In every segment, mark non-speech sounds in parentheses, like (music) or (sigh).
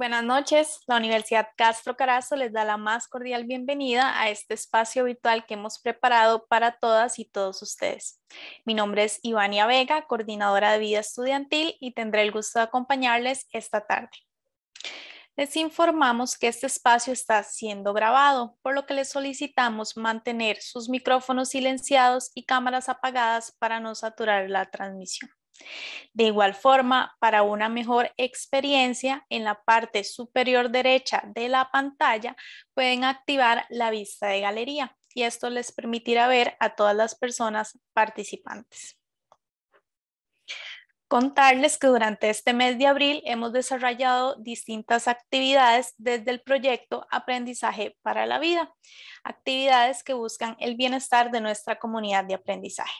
buenas noches. La Universidad Castro Carazo les da la más cordial bienvenida a este espacio virtual que hemos preparado para todas y todos ustedes. Mi nombre es Ivania Vega, coordinadora de vida estudiantil y tendré el gusto de acompañarles esta tarde. Les informamos que este espacio está siendo grabado, por lo que les solicitamos mantener sus micrófonos silenciados y cámaras apagadas para no saturar la transmisión. De igual forma, para una mejor experiencia, en la parte superior derecha de la pantalla pueden activar la vista de galería y esto les permitirá ver a todas las personas participantes. Contarles que durante este mes de abril hemos desarrollado distintas actividades desde el proyecto Aprendizaje para la Vida, actividades que buscan el bienestar de nuestra comunidad de aprendizaje.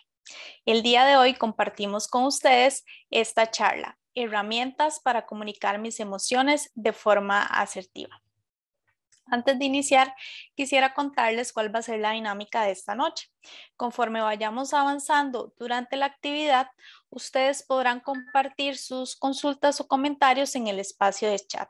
El día de hoy compartimos con ustedes esta charla, herramientas para comunicar mis emociones de forma asertiva. Antes de iniciar, quisiera contarles cuál va a ser la dinámica de esta noche. Conforme vayamos avanzando durante la actividad, ustedes podrán compartir sus consultas o comentarios en el espacio de chat.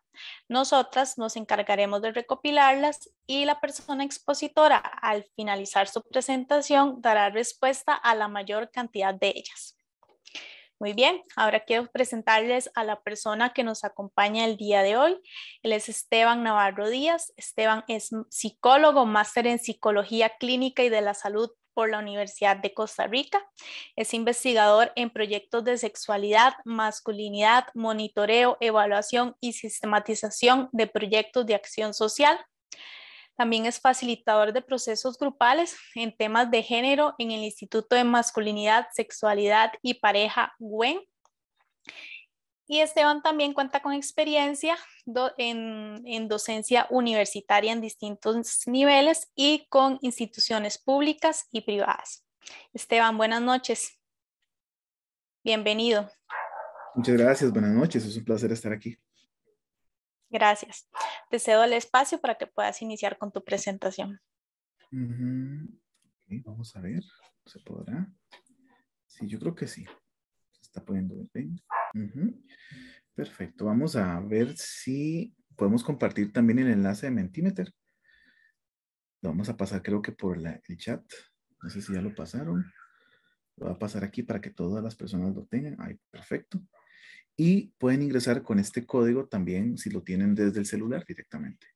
Nosotras nos encargaremos de recopilarlas y la persona expositora, al finalizar su presentación, dará respuesta a la mayor cantidad de ellas. Muy bien, ahora quiero presentarles a la persona que nos acompaña el día de hoy. Él es Esteban Navarro Díaz. Esteban es psicólogo, máster en psicología clínica y de la salud la Universidad de Costa Rica. Es investigador en proyectos de sexualidad, masculinidad, monitoreo, evaluación y sistematización de proyectos de acción social. También es facilitador de procesos grupales en temas de género en el Instituto de Masculinidad, Sexualidad y Pareja, WEN. Y Esteban también cuenta con experiencia en, docencia universitaria en distintos niveles y con instituciones públicas y privadas. Esteban, buenas noches. Bienvenido. Muchas gracias, buenas noches. Es un placer estar aquí. Gracias. Te cedo el espacio para que puedas iniciar con tu presentación. vamos a ver, ¿se podrá? Sí, yo creo que sí está poniendo el Perfecto. Vamos a ver si podemos compartir también el enlace de Mentimeter. Lo vamos a pasar creo que por el chat. No sé si ya lo pasaron. Lo voy a pasar aquí para que todas las personas lo tengan. Ahí, perfecto. Y pueden ingresar con este código también si lo tienen desde el celular directamente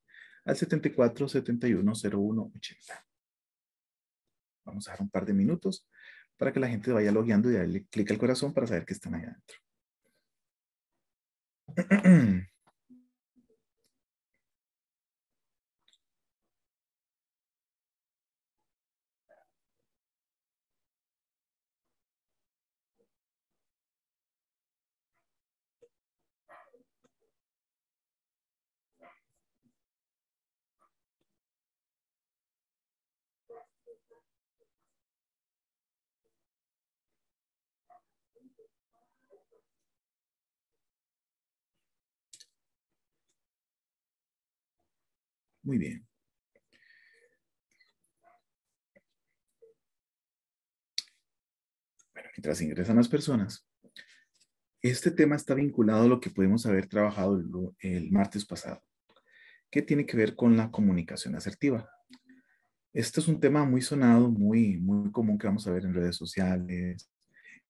al 74 71 Vamos a dar un par de minutos para que la gente vaya logueando y darle clic al corazón para saber que están ahí adentro. (clears throat) Muy bien. Bueno, mientras ingresan las personas, este tema está vinculado a lo que pudimos haber trabajado el, martes pasado, que tiene que ver con la comunicación asertiva. Este es un tema muy sonado, muy, muy común que vamos a ver en redes sociales,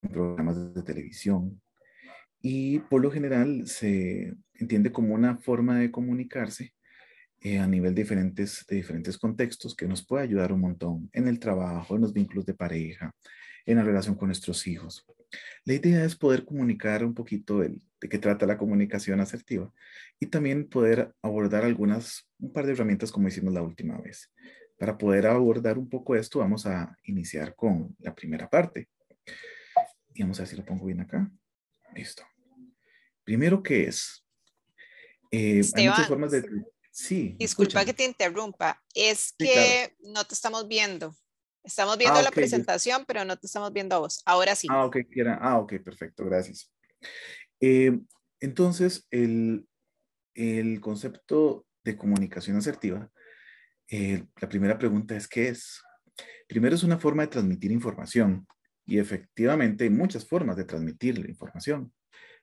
en programas de televisión. Y por lo general se entiende como una forma de comunicarse eh, a nivel diferentes, de diferentes contextos que nos puede ayudar un montón en el trabajo, en los vínculos de pareja, en la relación con nuestros hijos. La idea es poder comunicar un poquito de qué trata la comunicación asertiva y también poder abordar algunas, un par de herramientas como hicimos la última vez. Para poder abordar un poco esto, vamos a iniciar con la primera parte. Y vamos a ver si lo pongo bien acá. Listo. Primero, ¿qué es? Eh, hay muchas formas de... Sí. Disculpa que te interrumpa. Es que no te estamos viendo. Estamos ah, viendo la presentación, pero no te estamos viendo a vos. Ahora sí. Ah, ok, ah, perfecto, gracias. Eh, entonces, el, concepto de comunicación asertiva, eh, la primera pregunta es, ¿qué es? Primero es una forma de transmitir información y efectivamente hay muchas formas de transmitir la información,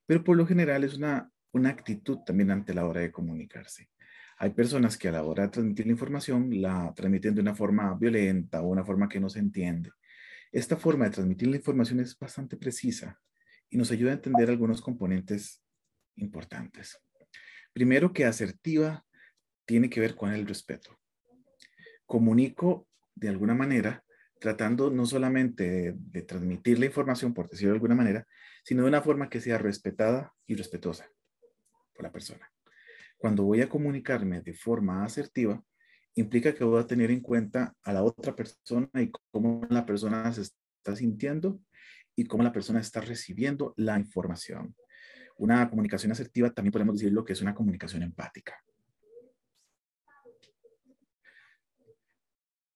pero por lo general es una, una actitud también ante la hora de comunicarse. Hay personas que a la hora de transmitir la información la transmiten de una forma violenta o una forma que no se entiende. Esta forma de transmitir la información es bastante precisa y nos ayuda a entender algunos componentes importantes. Primero que asertiva tiene que ver con el respeto. Comunico de alguna manera tratando no solamente de, transmitir la información, por decirlo de alguna manera, sino de una forma que sea respetada y respetuosa por la persona. Cuando voy a comunicarme de forma asertiva, implica que voy a tener en cuenta a la otra persona y cómo la persona se está sintiendo y cómo la persona está recibiendo la información. Una comunicación asertiva también podemos decir lo que es una comunicación empática.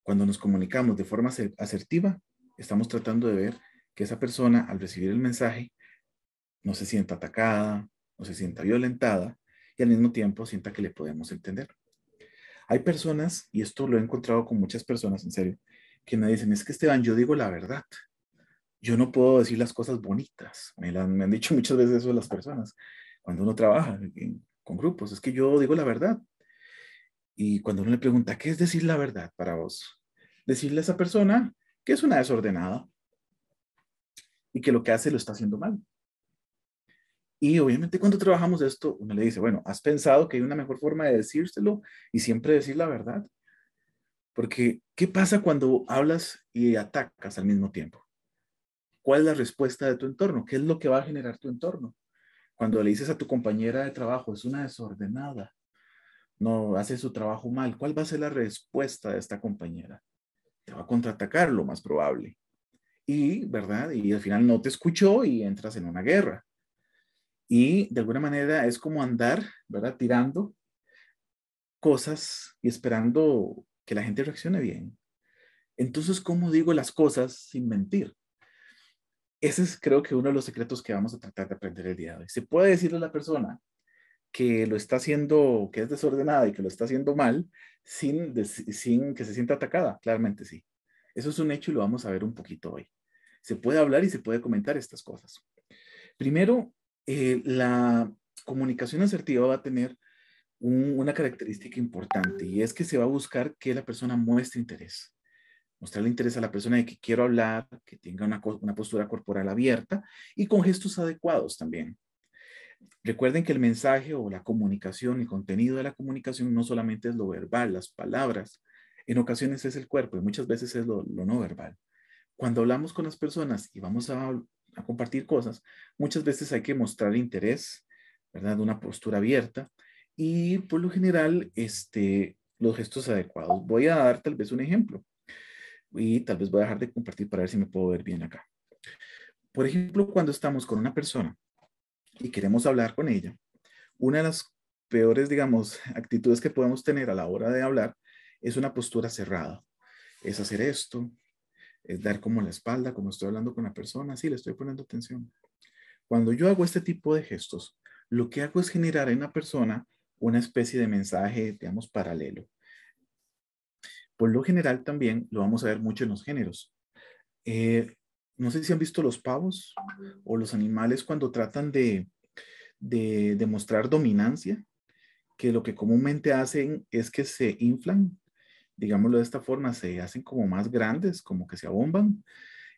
Cuando nos comunicamos de forma asertiva, estamos tratando de ver que esa persona al recibir el mensaje no se sienta atacada, no se sienta violentada, y al mismo tiempo sienta que le podemos entender. Hay personas, y esto lo he encontrado con muchas personas, en serio, que me dicen, es que Esteban, yo digo la verdad. Yo no puedo decir las cosas bonitas. Me, me han dicho muchas veces eso las personas. Cuando uno trabaja con grupos, es que yo digo la verdad. Y cuando uno le pregunta, ¿qué es decir la verdad para vos? Decirle a esa persona que es una desordenada y que lo que hace lo está haciendo mal. Y obviamente cuando trabajamos esto, uno le dice, bueno, ¿has pensado que hay una mejor forma de decírselo y siempre decir la verdad? Porque, ¿qué pasa cuando hablas y atacas al mismo tiempo? ¿Cuál es la respuesta de tu entorno? ¿Qué es lo que va a generar tu entorno? Cuando le dices a tu compañera de trabajo, es una desordenada, no hace su trabajo mal, ¿cuál va a ser la respuesta de esta compañera? Te va a contraatacar lo más probable. Y, ¿verdad? Y al final no te escuchó y entras en una guerra. Y de alguna manera es como andar, ¿verdad? Tirando cosas y esperando que la gente reaccione bien. Entonces, ¿cómo digo las cosas sin mentir? Ese es creo que uno de los secretos que vamos a tratar de aprender el día de hoy. Se puede decirle a la persona que lo está haciendo, que es desordenada y que lo está haciendo mal, sin, sin que se sienta atacada, claramente sí. Eso es un hecho y lo vamos a ver un poquito hoy. Se puede hablar y se puede comentar estas cosas. Primero, eh, la comunicación asertiva va a tener una característica importante y es que se va a buscar que la persona muestre interés. Mostrarle interés a la persona de que quiero hablar, que tenga una, postura corporal abierta y con gestos adecuados también. Recuerden que el mensaje o la comunicación, el contenido de la comunicación no solamente es lo verbal, las palabras, en ocasiones es el cuerpo y muchas veces es lo no verbal. Cuando hablamos con las personas y vamos a a compartir cosas, muchas veces hay que mostrar interés, ¿verdad? Una postura abierta y por lo general, este, los gestos adecuados. Voy a dar tal vez un ejemplo y tal vez voy a dejar de compartir para ver si me puedo ver bien acá. Por ejemplo, cuando estamos con una persona y queremos hablar con ella, una de las peores, digamos, (laughs) actitudes que podemos tener a la hora de hablar es una postura cerrada. Es hacer esto, es dar como la espalda, como estoy hablando con la persona, sí, le estoy poniendo atención. Cuando yo hago este tipo de gestos, lo que hago es generar en la persona una especie de mensaje, digamos, paralelo. Por lo general también lo vamos a ver mucho en los géneros. Eh, no sé si han visto los pavos o los animales cuando tratan de demostrar dominancia, que lo que comúnmente hacen es que se inflan digámoslo de esta forma, se hacen como más grandes, como que se abomban.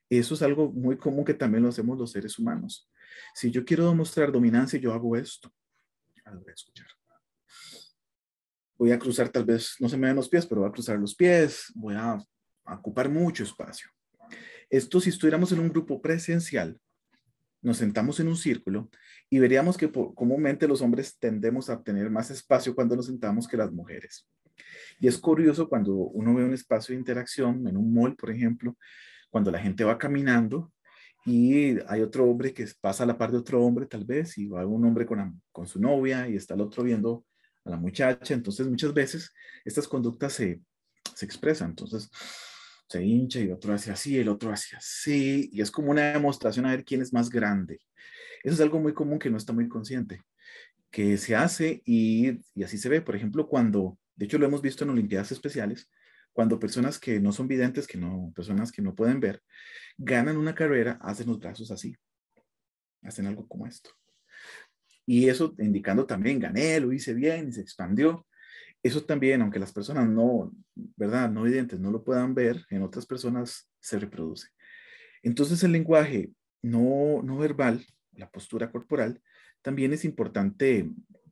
Eso es algo muy común que también lo hacemos los seres humanos. Si yo quiero demostrar dominancia, yo hago esto. voy a cruzar tal vez, no se me ven los pies, pero voy a cruzar los pies, voy a ocupar mucho espacio. Esto si estuviéramos en un grupo presencial, nos sentamos en un círculo y veríamos que comúnmente los hombres tendemos a tener más espacio cuando nos sentamos que las mujeres. Y es curioso cuando uno ve un espacio de interacción, en un mall, por ejemplo, cuando la gente va caminando y hay otro hombre que pasa a la par de otro hombre tal vez, y va un hombre con, su novia y está el otro viendo a la muchacha. Entonces muchas veces estas conductas se, se expresan. Entonces se hincha y otro hace así, el otro hace así, y es como una demostración a ver quién es más grande. Eso es algo muy común que no está muy consciente, que se hace y, así se ve. Por ejemplo, cuando, de hecho lo hemos visto en Olimpiadas Especiales, cuando personas que no son videntes, que no, personas que no pueden ver, ganan una carrera, hacen los brazos así, hacen algo como esto. Y eso indicando también, gané, lo hice bien se expandió. Eso también, aunque las personas no, ¿verdad? No videntes no lo puedan ver, en otras personas se reproduce. Entonces el lenguaje no, no verbal, la postura corporal, también es importante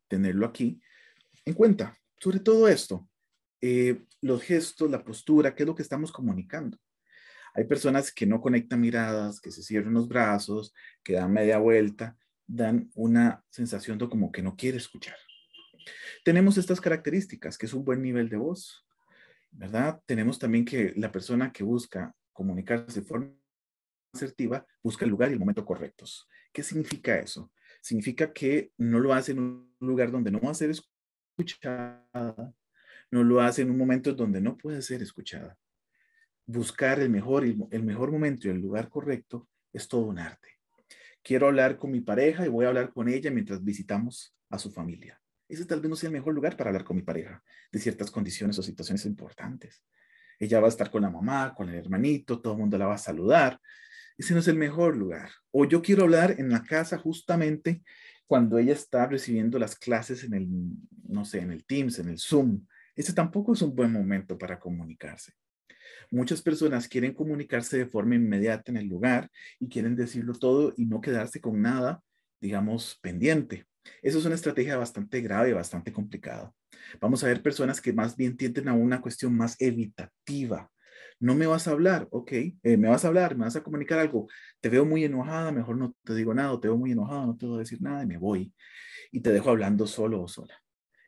tenerlo aquí en cuenta. Sobre todo esto, eh, los gestos, la postura, qué es lo que estamos comunicando. Hay personas que no conectan miradas, que se cierran los brazos, que dan media vuelta, dan una sensación de como que no quiere escuchar. Tenemos estas características, que es un buen nivel de voz, ¿verdad? Tenemos también que la persona que busca comunicarse de forma asertiva busca el lugar y el momento correctos. ¿Qué significa eso? Significa que no lo hace en un lugar donde no va a ser escuchada, no lo hace en un momento donde no puede ser escuchada. Buscar el mejor, el mejor momento y el lugar correcto es todo un arte. Quiero hablar con mi pareja y voy a hablar con ella mientras visitamos a su familia ese tal vez no sea el mejor lugar para hablar con mi pareja de ciertas condiciones o situaciones importantes. Ella va a estar con la mamá, con el hermanito, todo el mundo la va a saludar. Ese no es el mejor lugar. O yo quiero hablar en la casa justamente cuando ella está recibiendo las clases en el, no sé, en el Teams, en el Zoom. Ese tampoco es un buen momento para comunicarse. Muchas personas quieren comunicarse de forma inmediata en el lugar y quieren decirlo todo y no quedarse con nada, digamos, pendiente. Eso es una estrategia bastante grave, bastante complicada. Vamos a ver personas que más bien tienden a una cuestión más evitativa. No me vas a hablar, ok, eh, me vas a hablar, me vas a comunicar algo. Te veo muy enojada, mejor no te digo nada, te veo muy enojada, no te voy a decir nada y me voy. Y te dejo hablando solo o sola.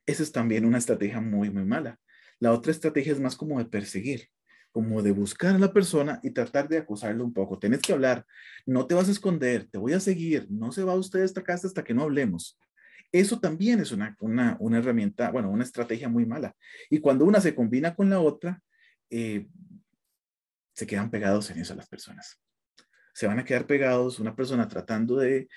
Esa es también una estrategia muy, muy mala. La otra estrategia es más como de perseguir, como de buscar a la persona y tratar de acusarle un poco. Tienes que hablar, no te vas a esconder, te voy a seguir, no se va usted de esta casa hasta que no hablemos. Eso también es una, una, una herramienta, bueno, una estrategia muy mala. Y cuando una se combina con la otra, eh, se quedan pegados en eso las personas. Se van a quedar pegados, una persona tratando de,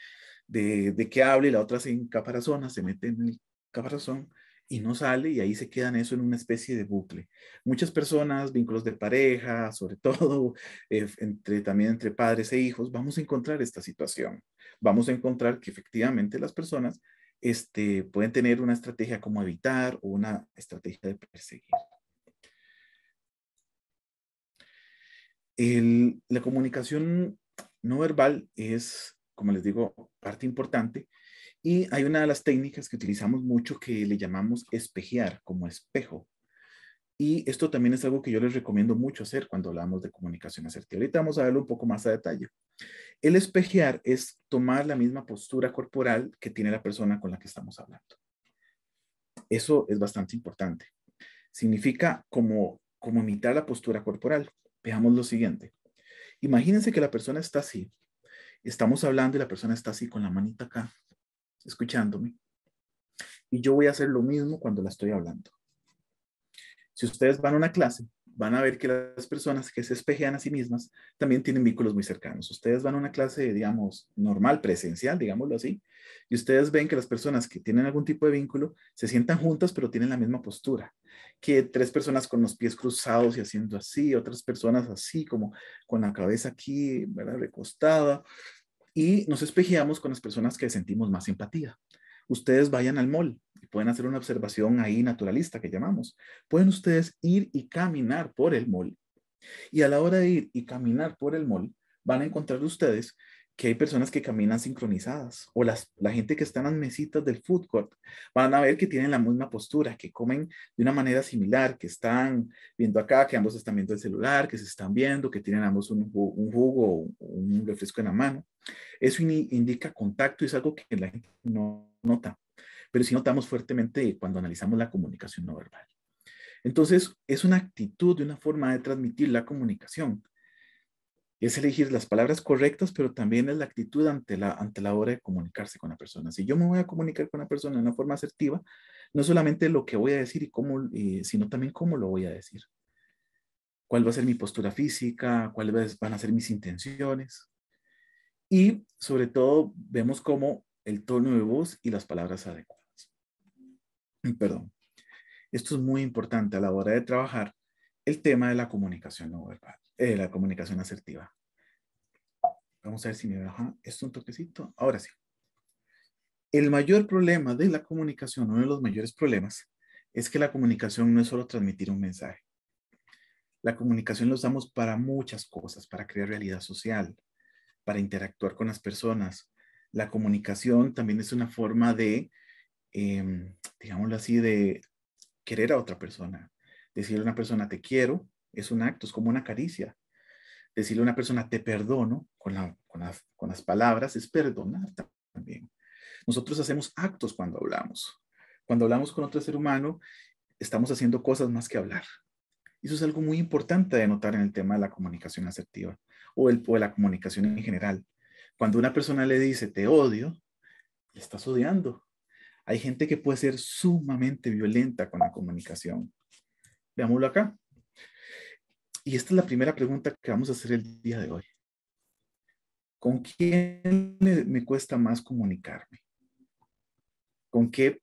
de, de que hable, y la otra se encaparazona, se mete en el caparazón y no sale y ahí se quedan eso en una especie de bucle. Muchas personas, vínculos de pareja, sobre todo (laughs) eh, entre, también entre padres e hijos, vamos a encontrar esta situación. Vamos a encontrar que efectivamente las personas este, pueden tener una estrategia como evitar o una estrategia de perseguir. la comunicación no verbal es, como les digo, parte importante y hay una de las técnicas que utilizamos mucho que le llamamos espejear como espejo. Y esto también es algo que yo les recomiendo mucho hacer cuando hablamos de comunicación asertiva. Ahorita vamos a verlo un poco más a detalle. El espejear es tomar la misma postura corporal que tiene la persona con la que estamos hablando. Eso es bastante importante. Significa como, como imitar la postura corporal. Veamos lo siguiente. Imagínense que la persona está así. Estamos hablando y la persona está así con la manita acá, escuchándome. Y yo voy a hacer lo mismo cuando la estoy hablando. Si ustedes van a una clase, van a ver que las personas que se espejean a sí mismas también tienen vínculos muy cercanos. Ustedes van a una clase, digamos, normal, presencial, digámoslo así, y ustedes ven que las personas que tienen algún tipo de vínculo se sientan juntas, pero tienen la misma postura. Que tres personas con los pies cruzados y haciendo así, otras personas así, como con la cabeza aquí, ¿verdad? recostada. Y nos espejeamos con las personas que sentimos más empatía ustedes vayan al mol y pueden hacer una observación ahí naturalista que llamamos. Pueden ustedes ir y caminar por el mol Y a la hora de ir y caminar por el mol van a encontrar ustedes que hay personas que caminan sincronizadas o las, la gente que está en las mesitas del food court van a ver que tienen la misma postura, que comen de una manera similar, que están viendo acá, que ambos están viendo el celular, que se están viendo, que tienen ambos un, un jugo o un refresco en la mano. Eso indica contacto y es algo que la gente no nota, pero sí notamos fuertemente cuando analizamos la comunicación no verbal. Entonces, es una actitud, una forma de transmitir la comunicación es elegir las palabras correctas, pero también es la actitud ante la, ante la hora de comunicarse con la persona. Si yo me voy a comunicar con la persona de una forma asertiva, no solamente lo que voy a decir y cómo, eh, sino también cómo lo voy a decir. ¿Cuál va a ser mi postura física? ¿Cuáles van a ser mis intenciones? Y sobre todo, vemos cómo el tono de voz y las palabras adecuadas. Mm, perdón. Esto es muy importante a la hora de trabajar el tema de la comunicación no verbal. Eh, la comunicación asertiva. Vamos a ver si me baja esto un toquecito. Ahora sí. El mayor problema de la comunicación, uno de los mayores problemas, es que la comunicación no es solo transmitir un mensaje. La comunicación la usamos para muchas cosas, para crear realidad social, para interactuar con las personas. La comunicación también es una forma de, em, digámoslo así, de querer a otra persona. Decirle a una persona te quiero es un acto, es como una caricia. Decirle a una persona, te perdono, con, las, palabras, es perdonar también. Nosotros hacemos actos cuando hablamos. Cuando hablamos con otro ser humano, estamos haciendo cosas más que hablar. Eso es algo muy importante de notar en el tema de la comunicación asertiva o, el, o de la comunicación en general. Cuando una persona le dice te odio, le estás odiando. Hay gente que puede ser sumamente violenta con la comunicación. Veámoslo acá. Y esta es la primera pregunta que vamos a hacer el día de hoy. ¿Con quién me cuesta más comunicarme? ¿Con qué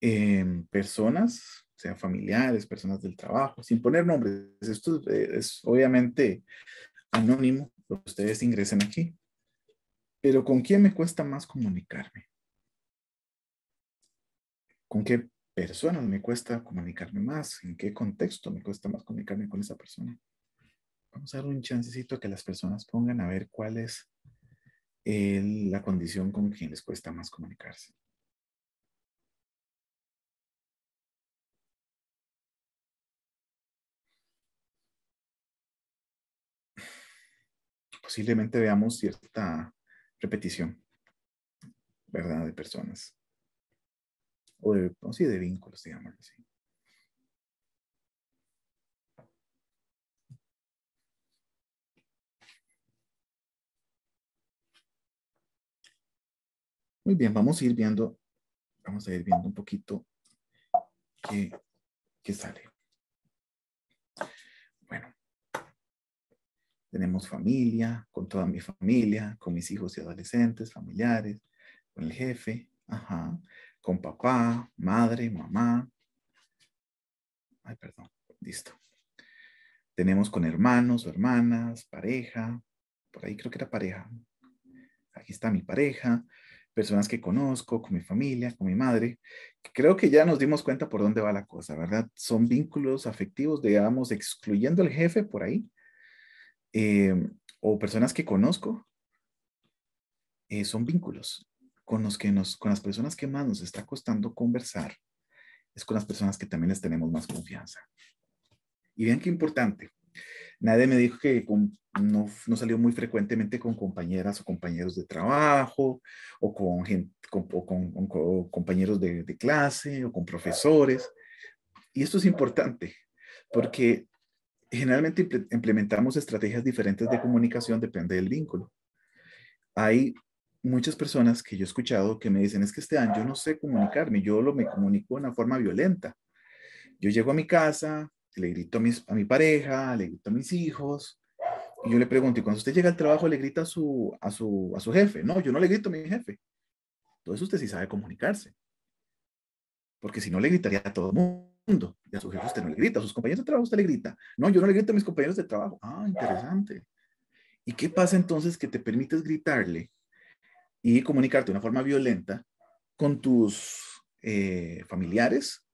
em, personas, sean familiares, personas del trabajo, sin poner nombres? Esto eh, es, obviamente anónimo, ustedes ingresen aquí. Pero ¿con quién me cuesta más comunicarme? ¿Con qué personas me cuesta comunicarme más, en qué contexto me cuesta más comunicarme con esa persona. Vamos a dar un chancecito a que las personas pongan a ver cuál es la condición con quien les cuesta más comunicarse. Posiblemente veamos cierta repetición, ¿verdad? De personas o de, de vínculos, digámoslo así. Muy bien, vamos a ir viendo, vamos a ir viendo un poquito qué, qué sale. Bueno, tenemos familia, con toda mi familia, con mis hijos y adolescentes, familiares, con el jefe, ajá con papá, madre, mamá. Ay, perdón, listo. Tenemos con hermanos o hermanas, pareja, por ahí creo que era pareja. Aquí está mi pareja, personas que conozco, con mi familia, con mi madre. Creo que ya nos dimos cuenta por dónde va la cosa, ¿verdad? Son vínculos afectivos, digamos, excluyendo al jefe por ahí, eh, o personas que conozco, eh, son vínculos con, los que nos, con las personas que más nos está costando conversar es con las personas que también les tenemos más confianza. Y vean qué importante. Nadie me dijo que no, salió muy frecuentemente con compañeras o compañeros de trabajo o con, gente, o con, compañeros de, de clase o con profesores. Y esto es importante porque generalmente implementamos estrategias diferentes de comunicación, depende del vínculo. Hay muchas personas que yo he escuchado que me dicen, es que este yo no sé comunicarme, yo lo, me comunico de una forma violenta. Yo llego a mi casa, le grito a, mis, a mi pareja, le grito a mis hijos, y yo le pregunto, ¿y cuando usted llega al trabajo le grita a su, a su, a su jefe? No, yo no le grito a mi jefe. Entonces usted sí sabe comunicarse. Porque si no, le gritaría a todo mundo. Y a su jefe usted no le grita, a sus compañeros de trabajo usted le grita. No, yo no le grito a mis compañeros de trabajo. Ah, interesante. ¿Y qué pasa entonces que te permites gritarle y comunicarte de una forma violenta con tus eh, familiares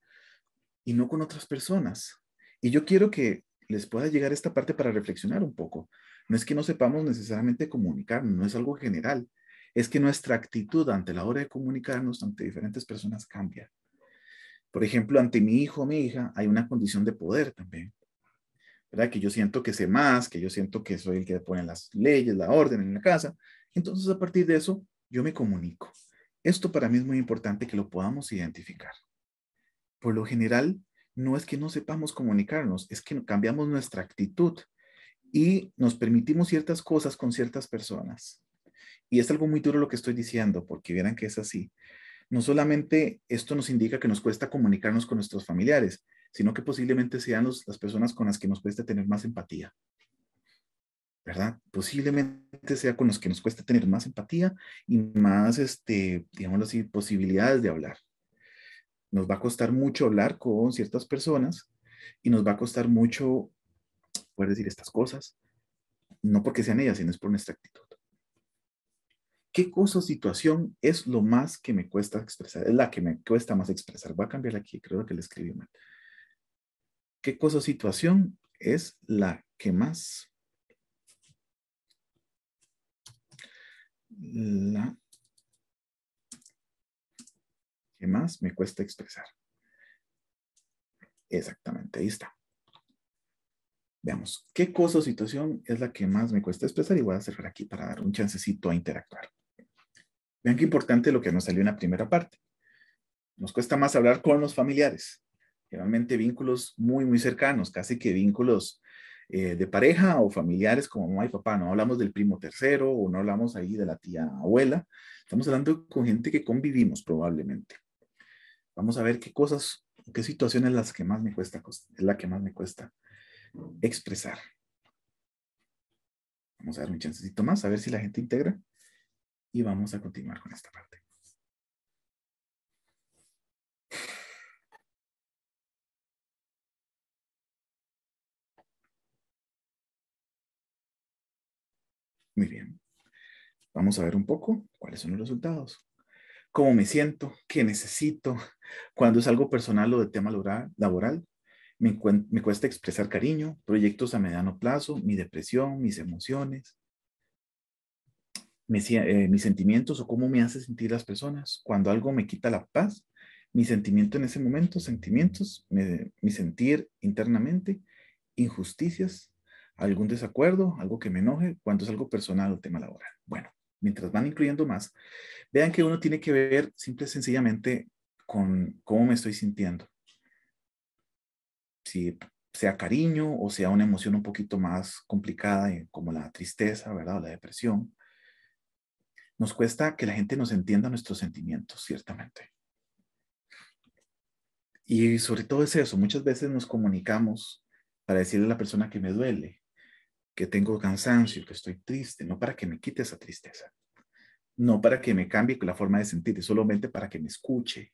y no con otras personas. Y yo quiero que les pueda llegar esta parte para reflexionar un poco. No es que no sepamos necesariamente comunicar, no es algo general. Es que nuestra actitud ante la hora de comunicarnos ante diferentes personas cambia. Por ejemplo, ante mi hijo o mi hija hay una condición de poder también. ¿Verdad? Que yo siento que sé más, que yo siento que soy el que pone las leyes, la orden en la casa. Entonces, a partir de eso, yo me comunico. Esto para mí es muy importante que lo podamos identificar. Por lo general, no es que no sepamos comunicarnos, es que cambiamos nuestra actitud y nos permitimos ciertas cosas con ciertas personas. Y es algo muy duro lo que estoy diciendo, porque vieran que es así. No solamente esto nos indica que nos cuesta comunicarnos con nuestros familiares, sino que posiblemente sean las personas con las que nos cuesta tener más empatía. ¿verdad? Posiblemente sea con los que nos cuesta tener más empatía y más, este, así, posibilidades de hablar. Nos va a costar mucho hablar con ciertas personas y nos va a costar mucho poder decir estas cosas, no porque sean ellas, sino es por nuestra actitud. ¿Qué cosa o situación es lo más que me cuesta expresar? Es la que me cuesta más expresar. Voy a cambiarla aquí, creo que le escribí mal. ¿Qué cosa o situación es la que más la... ¿Qué más me cuesta expresar? Exactamente, ahí está. Veamos, ¿qué cosa o situación es la que más me cuesta expresar? Y voy a cerrar aquí para dar un chancecito a interactuar. Vean qué importante lo que nos salió en la primera parte. Nos cuesta más hablar con los familiares, generalmente vínculos muy, muy cercanos, casi que vínculos eh, de pareja o familiares como mamá y papá, no hablamos del primo tercero o no hablamos ahí de la tía abuela, estamos hablando con gente que convivimos probablemente. Vamos a ver qué cosas, qué situaciones las que más me cuesta, es la que más me cuesta expresar. Vamos a dar un chancecito más, a ver si la gente integra y vamos a continuar con esta parte. Muy bien. Vamos a ver un poco cuáles son los resultados. Cómo me siento, qué necesito, cuando es algo personal o de tema laboral. Me, cuesta expresar cariño, proyectos a mediano plazo, mi depresión, mis emociones, eh, mis, sentimientos o cómo me hace sentir las personas. Cuando algo me quita la paz, mi sentimiento en ese momento, sentimientos, mi sentir internamente, injusticias, algún desacuerdo, algo que me enoje, cuando es algo personal o tema laboral. Bueno, mientras van incluyendo más, vean que uno tiene que ver simple y sencillamente con cómo me estoy sintiendo. Si sea cariño o sea una emoción un poquito más complicada, eh, como la tristeza, ¿verdad? O la depresión. Nos cuesta que la gente nos entienda nuestros sentimientos, ciertamente. Y sobre todo es eso, muchas veces nos comunicamos para decirle a la persona que me duele, que tengo cansancio, que estoy triste, no para que me quite esa tristeza, no para que me cambie la forma de sentir, solamente para que me escuche.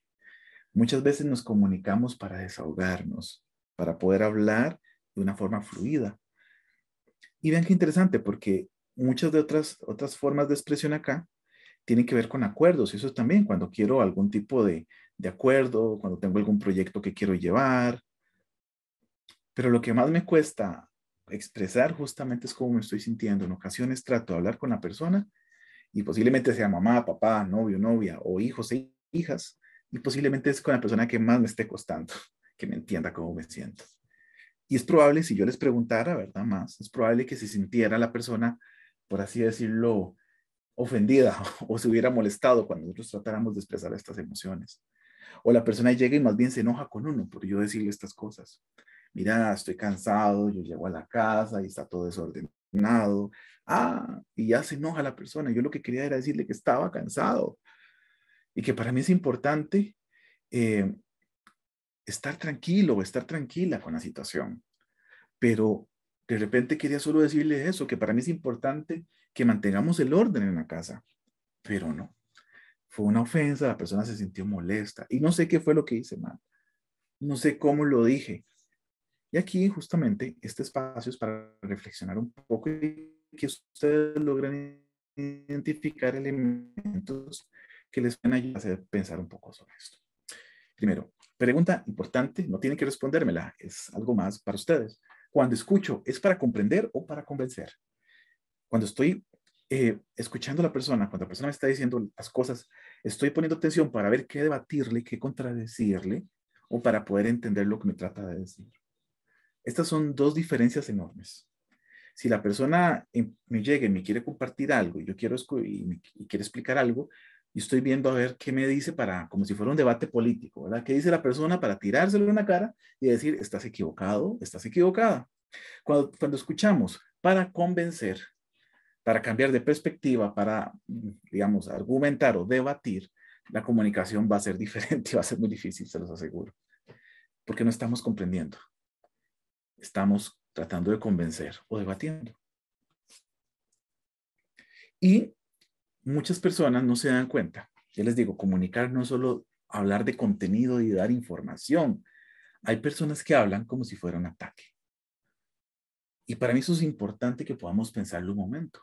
Muchas veces nos comunicamos para desahogarnos, para poder hablar de una forma fluida. Y vean qué interesante, porque muchas de otras, otras formas de expresión acá tienen que ver con acuerdos. Y Eso también, cuando quiero algún tipo de, de acuerdo, cuando tengo algún proyecto que quiero llevar. Pero lo que más me cuesta expresar justamente es cómo me estoy sintiendo. En ocasiones trato de hablar con la persona y posiblemente sea mamá, papá, novio, novia o hijos e hijas y posiblemente es con la persona que más me esté costando (laughs) que me entienda cómo me siento. Y es probable, si yo les preguntara, ¿verdad? Más, es probable que se sintiera la persona, por así decirlo, ofendida (laughs) o se hubiera molestado cuando nosotros tratáramos de expresar estas emociones. O la persona llega y más bien se enoja con uno por yo decirle estas cosas mira, estoy cansado, yo llego a la casa y está todo desordenado. Ah, y ya se enoja la persona. Yo lo que quería era decirle que estaba cansado y que para mí es importante eh, estar tranquilo, o estar tranquila con la situación. Pero de repente quería solo decirle eso, que para mí es importante que mantengamos el orden en la casa. Pero no, fue una ofensa, la persona se sintió molesta y no sé qué fue lo que hice mal. No sé cómo lo dije, y aquí justamente este espacio es para reflexionar un poco y que ustedes logren identificar elementos que les van a hacer pensar un poco sobre esto. Primero, pregunta importante, no tienen que respondérmela, es algo más para ustedes. Cuando escucho, ¿es para comprender o para convencer? Cuando estoy eh, escuchando a la persona, cuando la persona me está diciendo las cosas, estoy poniendo atención para ver qué debatirle, qué contradecirle o para poder entender lo que me trata de decir. Estas son dos diferencias enormes. Si la persona eh, me llega y me quiere compartir algo, y yo quiero y, quiere explicar algo, y estoy viendo a ver qué me dice para, como si fuera un debate político, ¿verdad? ¿Qué dice la persona para tirárselo en la cara y decir, estás equivocado, estás equivocada? Cuando, escuchamos para convencer, para cambiar de perspectiva, para, digamos, argumentar o debatir, la comunicación va a ser (laughs) diferente, y va a ser muy difícil, se los aseguro, porque no estamos comprendiendo estamos tratando de convencer o debatiendo. Y muchas personas no se dan cuenta. Yo les digo, comunicar no es solo hablar de contenido y dar información. Hay personas que hablan como si fuera un ataque. Y para mí eso es importante que podamos pensarlo un momento.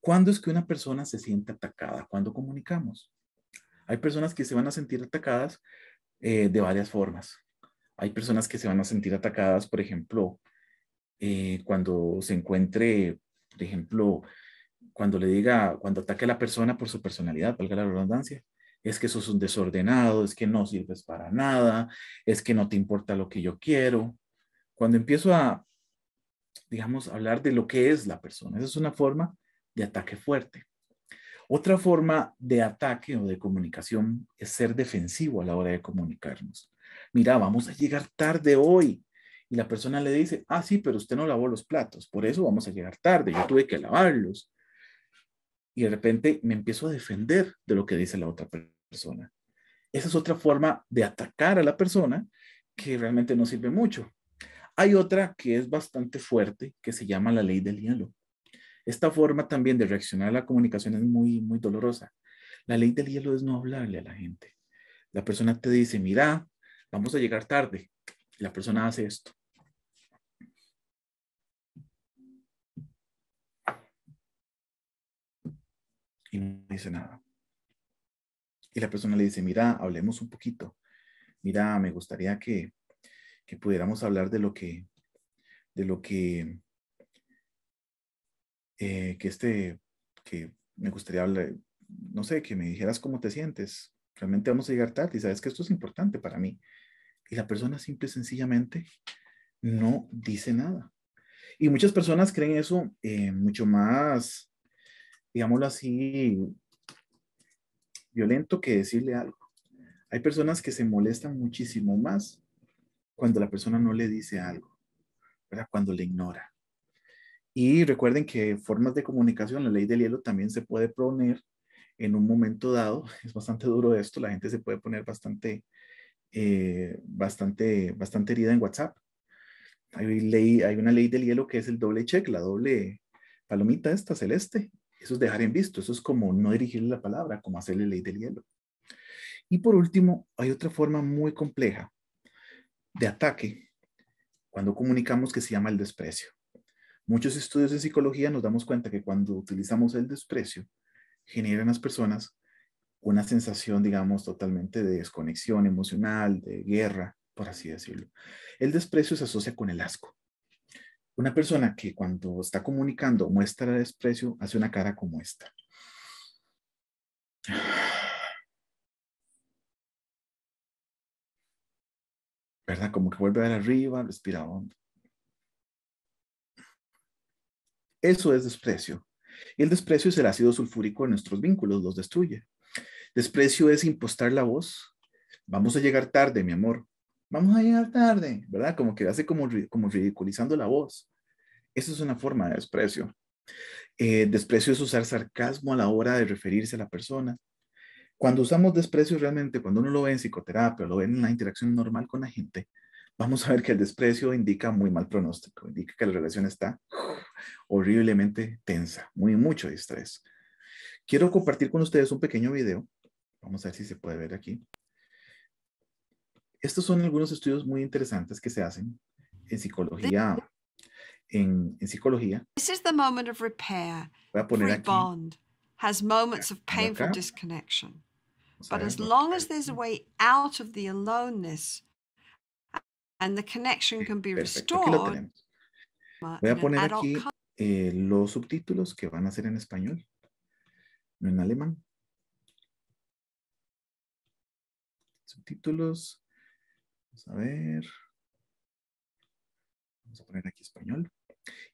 ¿Cuándo es que una persona se siente atacada? ¿Cuándo comunicamos? Hay personas que se van a sentir atacadas eh, de varias formas hay personas que se van a sentir atacadas, por ejemplo, eh, cuando se encuentre, por ejemplo, cuando le diga, cuando ataque a la persona por su personalidad, valga la redundancia, es que sos un desordenado, es que no sirves para nada, es que no te importa lo que yo quiero. Cuando empiezo a, digamos, hablar de lo que es la persona, esa es una forma de ataque fuerte. Otra forma de ataque o de comunicación es ser defensivo a la hora de comunicarnos mira, vamos a llegar tarde hoy. Y la persona le dice, ah, sí, pero usted no lavó los platos, por eso vamos a llegar tarde, yo tuve que lavarlos. Y de repente me empiezo a defender de lo que dice la otra persona. Esa es otra forma de atacar a la persona que realmente no sirve mucho. Hay otra que es bastante fuerte, que se llama la ley del hielo. Esta forma también de reaccionar a la comunicación es muy, muy dolorosa. La ley del hielo es no hablarle a la gente. La persona te dice, mira, vamos a llegar tarde. la persona hace esto. Y no dice nada. Y la persona le dice, mira, hablemos un poquito. Mira, me gustaría que, que pudiéramos hablar de lo que, de lo que, eh, que este, que me gustaría hablar, no sé, que me dijeras cómo te sientes. Realmente vamos a llegar tarde y sabes que esto es importante para mí. Y la persona simple sencillamente no dice nada. Y muchas personas creen eso eh, mucho más, digámoslo así, violento que decirle algo. Hay personas que se molestan muchísimo más cuando la persona no le dice algo, ¿verdad? cuando le ignora. Y recuerden que formas de comunicación, la ley del hielo también se puede poner en un momento dado. (laughs) Es bastante duro esto, la gente se puede poner bastante eh, bastante, bastante herida en WhatsApp. Hay, una ley del hielo que es el doble check, la doble palomita esta celeste. Eso es dejar en visto, eso es como no dirigirle la palabra, como hacerle ley del hielo. Y por último, hay otra forma muy compleja de ataque cuando comunicamos que se llama el desprecio. Muchos estudios de psicología nos damos cuenta que cuando utilizamos el desprecio, generan las personas una sensación, digamos, totalmente de desconexión emocional, de guerra, por así decirlo. El desprecio se asocia con el asco. Una persona que cuando está comunicando muestra desprecio hace una cara como esta. ¿Verdad? Como que vuelve a ver arriba, respira hondo. Eso es desprecio. Y el desprecio es el ácido sulfúrico de nuestros vínculos, los destruye. Desprecio es impostar la voz. Vamos a llegar tarde, mi amor. Vamos a llegar tarde, ¿verdad? Como que hace como, ridiculizando la voz. Esa es una forma de desprecio. Eh, desprecio es usar sarcasmo a la hora de referirse a la persona. Cuando usamos desprecio realmente, cuando uno lo ve en psicoterapia, lo ve en la interacción normal con la gente, vamos a ver que el desprecio indica muy mal pronóstico, indica que la relación está horriblemente tensa, muy mucho estrés. Quiero compartir con ustedes un pequeño video Vamos a ver si se puede ver aquí. Estos son algunos estudios muy interesantes que se hacen en psicología. En, en psicología. This is the moment of repair. Voy a poner Rebond aquí. has moments of painful disconnection. But as long as there's a way out of the aloneness and the connection can be restored. Voy a poner aquí eh, los subtítulos que van a ser en español, no en alemán. subtítulos. Vamos a ver. Vamos a poner aquí español.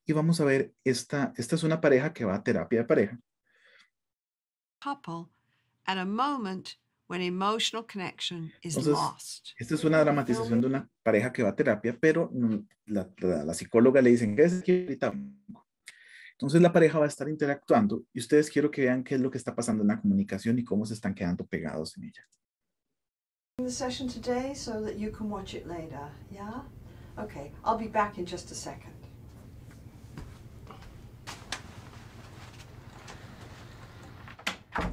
Y vamos a ver, esta, esta es una pareja que va a terapia de pareja. Couple at a moment when emotional connection is lost. Esta es una dramatización de una pareja que va a terapia, pero la, psicóloga le dice ¿qué es que Entonces la pareja va a estar interactuando y ustedes quiero que vean qué es lo que está pasando en la comunicación y cómo se están quedando pegados en ella. the session today so that you can watch it later, yeah? Okay, I'll be back in just a second. I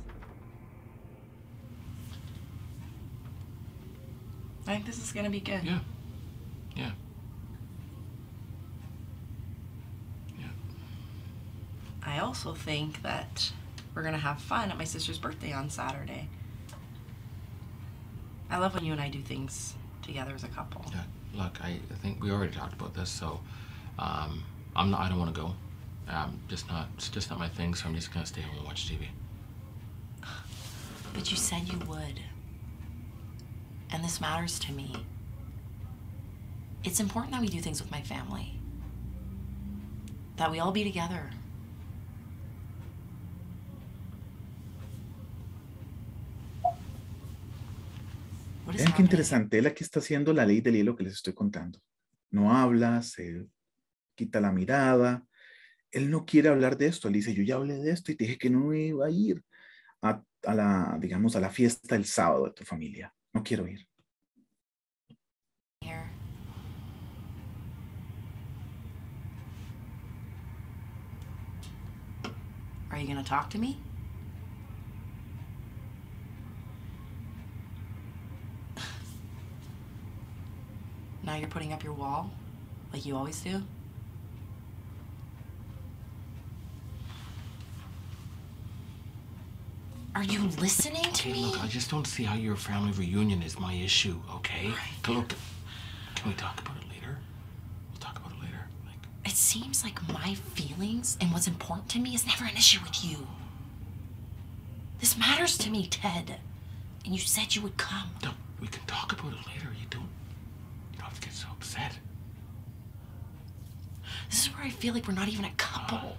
think this is going to be good. Yeah. Yeah. Yeah. I also think that we're going to have fun at my sister's birthday on Saturday. I love when you and I do things together as a couple. Yeah. Look, I, I think we already talked about this, so um, I'm not. I don't want to go. Um, just not. It's just not my thing. So I'm just gonna stay home and watch TV. But you said you would. And this matters to me. It's important that we do things with my family. That we all be together. Vean qué interesante la que está haciendo la ley del hielo que les estoy contando. No habla, se quita la mirada. Él no quiere hablar de esto. Él dice, yo ya hablé de esto y te dije que no iba a ir a, la, digamos, a la fiesta el sábado de tu familia. No quiero ir. Are going to talk to me? Now you're putting up your wall like you always do? Are you listening to okay, me? Look, I just don't see how your family reunion is my issue, okay? Right. Look, can we talk about it later? We'll talk about it later. Like... It seems like my feelings and what's important to me is never an issue with you. This matters to me, Ted. And you said you would come. No, we can talk about it later. You don't Don't get so upset. This is where I feel like we're not even a couple.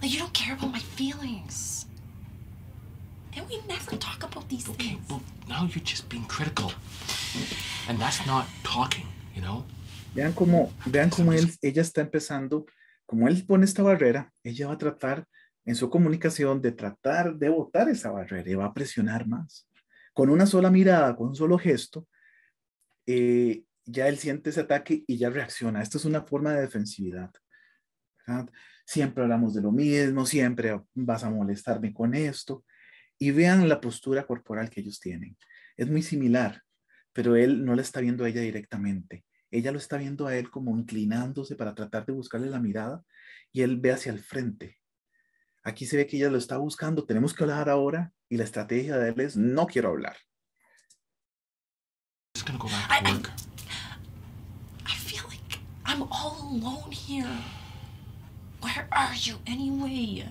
Like, you don't care about my feelings. And we never talk about these okay, things. Well, now you're just being critical. And that's not talking, you know? Vean cómo, vean cómo ella está empezando, como él pone esta barrera, ella va a tratar en su comunicación de tratar de botar esa barrera y va a presionar más. Con una sola mirada, con un solo gesto, eh, ya él siente ese ataque y ya reacciona. Esto es una forma de defensividad. Siempre hablamos de lo mismo, siempre vas a molestarme con esto. Y vean la postura corporal que ellos tienen. Es muy similar, pero él no la está viendo a ella directamente. Ella lo está viendo a él como inclinándose para tratar de buscarle la mirada y él ve hacia el frente. Aquí se ve que ella lo está buscando, tenemos que hablar ahora y la estrategia de él es no quiero hablar. just gonna go back to I, work. I, I feel like I'm all alone here. Where are you anyway?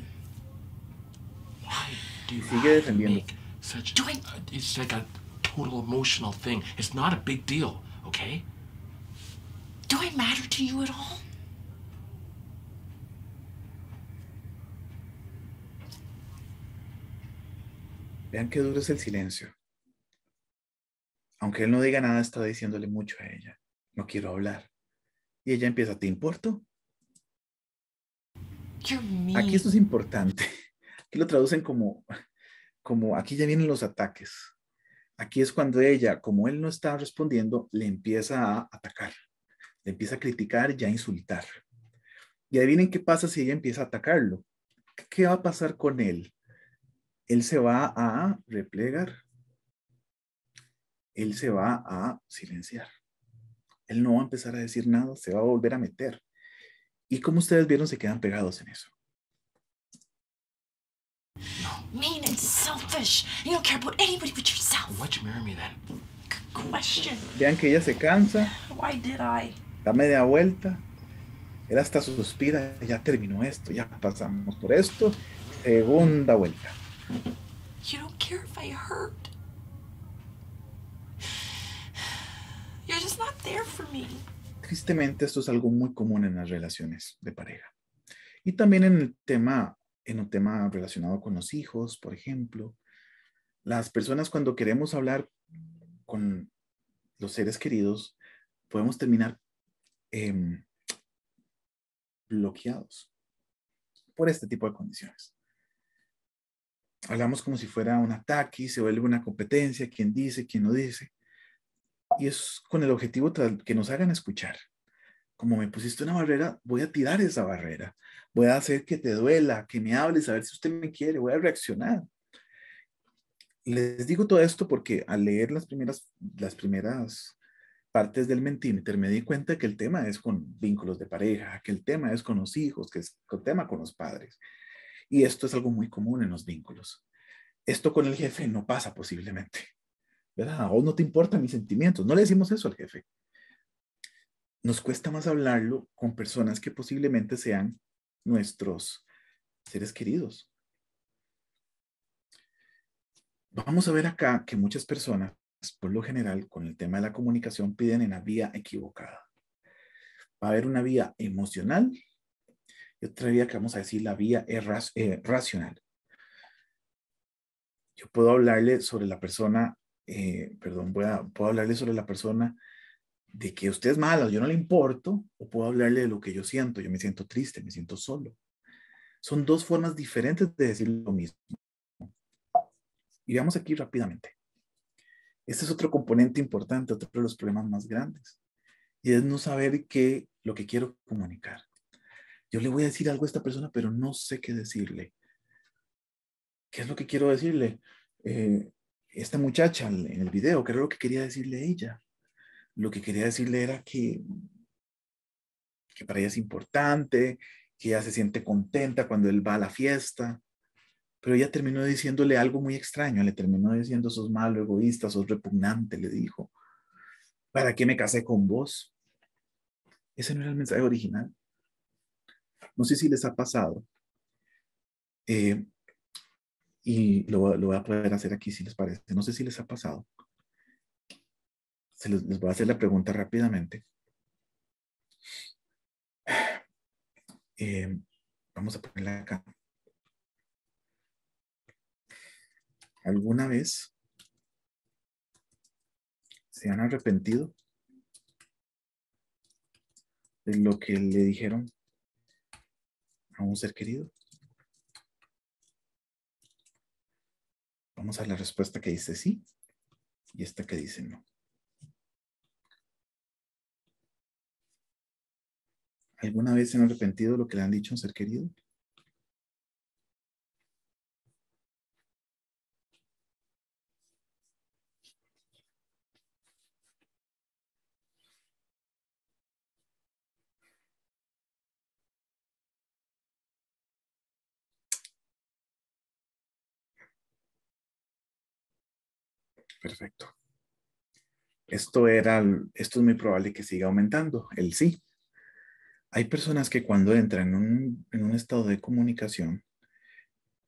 Why do you guys make such? Do I, it's like a total emotional thing. It's not a big deal, okay? Do I matter to you at all? Vean qué duro es el silencio. Aunque él no diga nada, está diciéndole mucho a ella. No quiero hablar. Y ella empieza, ¿te importo? Aquí esto es importante. (laughs) Aquí lo traducen como, como, aquí ya vienen los ataques. Aquí es cuando ella, como él no está respondiendo, le empieza a atacar, le empieza a criticar y a insultar. Y adivinen qué pasa si ella empieza a atacarlo. ¿Qué va a pasar con él? Él se va a replegar, él se va a silenciar. Él no va a empezar a decir nada, se va a volver a meter. Y como ustedes vieron, se quedan pegados en eso. No. Mean selfish. You don't care about anybody but yourself. you question. Vean que ella se cansa. Why Da media vuelta. Él hasta suspira. Ya terminó esto. Ya pasamos por esto. Segunda vuelta. You don't care if I hurt. Tristemente, esto es algo muy común en las relaciones de pareja. Y también en el tema, en un tema relacionado con los hijos, por ejemplo. Las personas cuando queremos hablar con los seres queridos, podemos terminar em, bloqueados por este tipo de condiciones. Hablamos como si fuera un ataque y se vuelve una competencia, quién dice, quién no dice. Y es con el objetivo que nos hagan escuchar. Como me pusiste una barrera, voy a tirar esa barrera. Voy a hacer que te duela, que me hables, a ver si usted me quiere. Voy a reaccionar. Les digo todo esto porque al leer las primeras, las primeras partes del Mentimeter me di cuenta que el tema es con vínculos de pareja, que el tema es con los hijos, que es el tema con los padres. Y esto es algo muy común en los vínculos. Esto con el jefe no pasa posiblemente. ¿verdad? O no te importan mis sentimientos. No le decimos eso al jefe. Nos cuesta más hablarlo con personas que posiblemente sean nuestros seres queridos. Vamos a ver acá que muchas personas, por lo general, con el tema de la comunicación piden en la vía equivocada. Va a haber una vía emocional y otra vía que vamos a decir la vía eh, racional. Yo puedo hablarle sobre la persona eh, perdón, puedo hablarle sobre la persona de que usted es malo, yo no le importo, o puedo hablarle de lo que yo siento, yo me siento triste, me siento solo. Son dos formas diferentes de decir lo mismo. Y vamos aquí rápidamente. Este es otro componente importante, otro de los problemas más grandes. Y es no saber qué, lo que quiero comunicar. Yo le voy a decir algo a esta persona, pero no sé qué decirle. ¿Qué es lo que quiero decirle? Eh, esta muchacha en el video, que lo que quería decirle a ella. Lo que quería decirle era que, que para ella es importante, que ella se siente contenta cuando él va a la fiesta. Pero ella terminó diciéndole algo muy extraño, le terminó diciendo, sos malo, egoísta, sos repugnante, le dijo. ¿Para qué me casé con vos? Ese no era el mensaje original. No sé si les ha pasado. Eh, y lo, lo voy a poder hacer aquí si les parece. No sé si les ha pasado. Se les, voy a hacer la pregunta rápidamente. Eh, vamos a ponerla acá. ¿Alguna vez se han arrepentido de lo que le dijeron a un ser querido? Vamos a la respuesta que dice sí y esta que dice no. ¿Alguna vez se han arrepentido de lo que le han dicho a un ser querido? Perfecto. Esto era, esto es muy probable que siga aumentando, el sí. Hay personas que cuando entran en un, estado de comunicación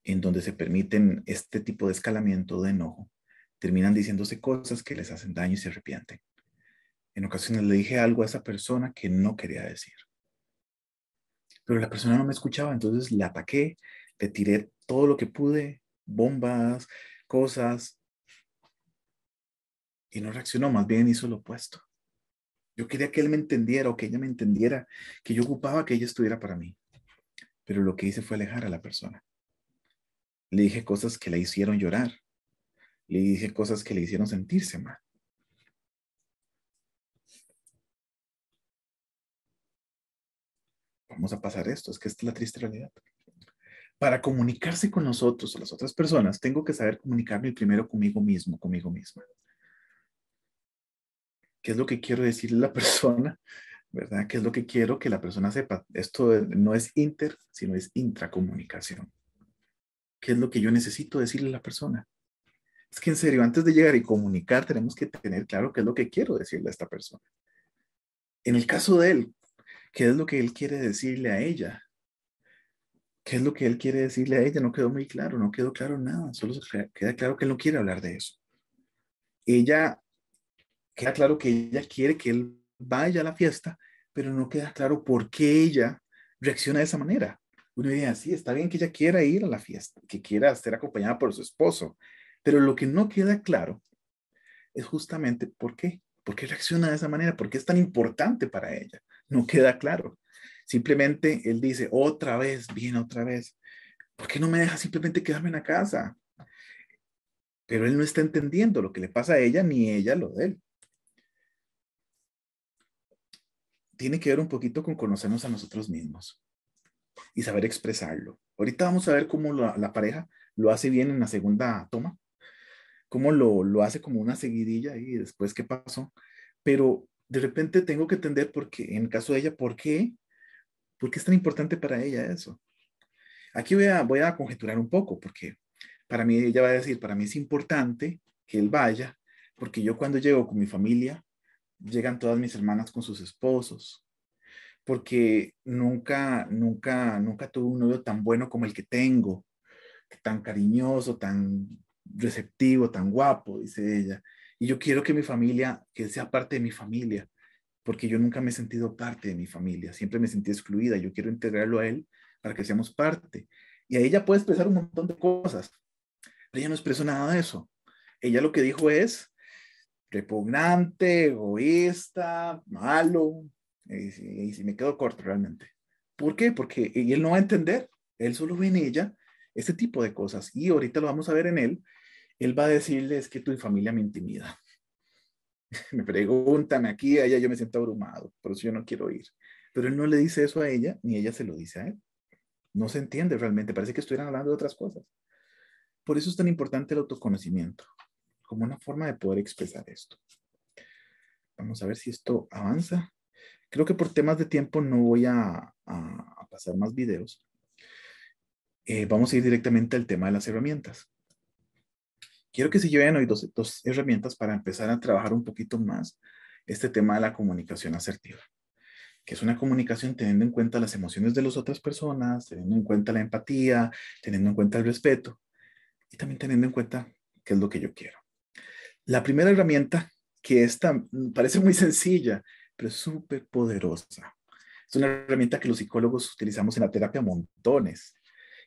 en donde se permiten este tipo de escalamiento de enojo, terminan diciéndose cosas que les hacen daño y se arrepienten. En ocasiones le dije algo a esa persona que no quería decir. Pero la persona no me escuchaba, entonces le ataqué, le tiré todo lo que pude, bombas, cosas, y no reaccionó, más bien hizo lo opuesto. Yo quería que él me entendiera o que ella me entendiera, que yo ocupaba que ella estuviera para mí. Pero lo que hice fue alejar a la persona. Le dije cosas que la hicieron llorar. Le dije cosas que le hicieron sentirse mal. Vamos a pasar esto, es que esta es la triste realidad. Para comunicarse con nosotros o las otras personas, tengo que saber comunicarme primero conmigo mismo, conmigo misma qué es lo que quiero decirle a la (laughs) persona, ¿verdad? ¿Qué es lo que quiero que la persona sepa? Esto no es inter, sino es intracomunicación. ¿Qué es lo que yo necesito decirle a la persona? Es que en serio, antes de llegar y comunicar, tenemos que tener claro qué es lo que quiero decirle a esta persona. En el caso de él, ¿qué es lo que él quiere decirle a ella? ¿Qué es lo que él quiere decirle a ella? No quedó muy claro, no quedó claro nada, solo queda claro que él no quiere hablar de eso. Ella queda claro que ella quiere que él vaya a la fiesta, pero no queda claro por qué ella reacciona de esa manera. Uno diría, sí, está bien que ella quiera ir a la fiesta, que quiera ser acompañada por su esposo, pero lo que no queda claro es justamente por qué. ¿Por qué reacciona de esa manera? ¿Por qué es tan importante para ella? No queda claro. Simplemente él dice, otra vez, viene otra vez. ¿Por qué no me deja simplemente quedarme en la casa? Pero él no está entendiendo lo que le pasa a ella ni ella lo de él. tiene que ver un poquito con conocernos a nosotros mismos y saber expresarlo. Ahorita vamos a ver cómo la, pareja lo hace bien en la segunda toma, cómo lo, hace como una seguidilla y después qué pasó. Pero de repente tengo que entender por en el caso de ella, por qué, por qué es tan importante para ella eso. Aquí voy a, voy a conjeturar un poco, porque para mí ella va a decir, para mí es importante que él vaya, porque yo cuando llego con mi familia llegan todas mis hermanas con sus esposos, porque nunca, nunca, nunca tuve un novio tan bueno como el que tengo, tan cariñoso, tan receptivo, tan guapo, dice ella. Y yo quiero que mi familia, que sea parte de mi familia, porque yo nunca me he sentido parte de mi familia, siempre me sentí excluida, yo quiero integrarlo a él para que seamos parte. Y a ella puede expresar un montón de cosas, pero ella no expresó nada de eso. Ella lo que dijo es, repugnante, egoísta, malo. Y, si me quedo corto realmente. ¿Por qué? Porque él no va a entender, él solo ve en ella este tipo de cosas. Y ahorita lo vamos a ver en él. Él va a decirles que tu familia me intimida. (laughs) me preguntan aquí, allá, yo me siento abrumado, por eso yo no quiero ir. Pero él no le dice eso a ella, ni ella se lo dice a él. No se entiende realmente, parece que estuvieran hablando de otras cosas. Por eso es tan importante el autoconocimiento como una forma de poder expresar esto. Vamos a ver si esto avanza. Creo que por temas de tiempo no voy a, pasar más videos. Eh, vamos a ir directamente al tema de las herramientas. Quiero que se lleven hoy dos, dos herramientas para empezar a trabajar un poquito más este tema de la comunicación asertiva que es una comunicación teniendo en cuenta las emociones de las otras personas, teniendo en cuenta la empatía, teniendo en cuenta el respeto y también teniendo en cuenta qué es lo que yo quiero. La primera herramienta, que esta parece muy sencilla, pero es súper poderosa. Es una herramienta que los psicólogos utilizamos en la terapia montones.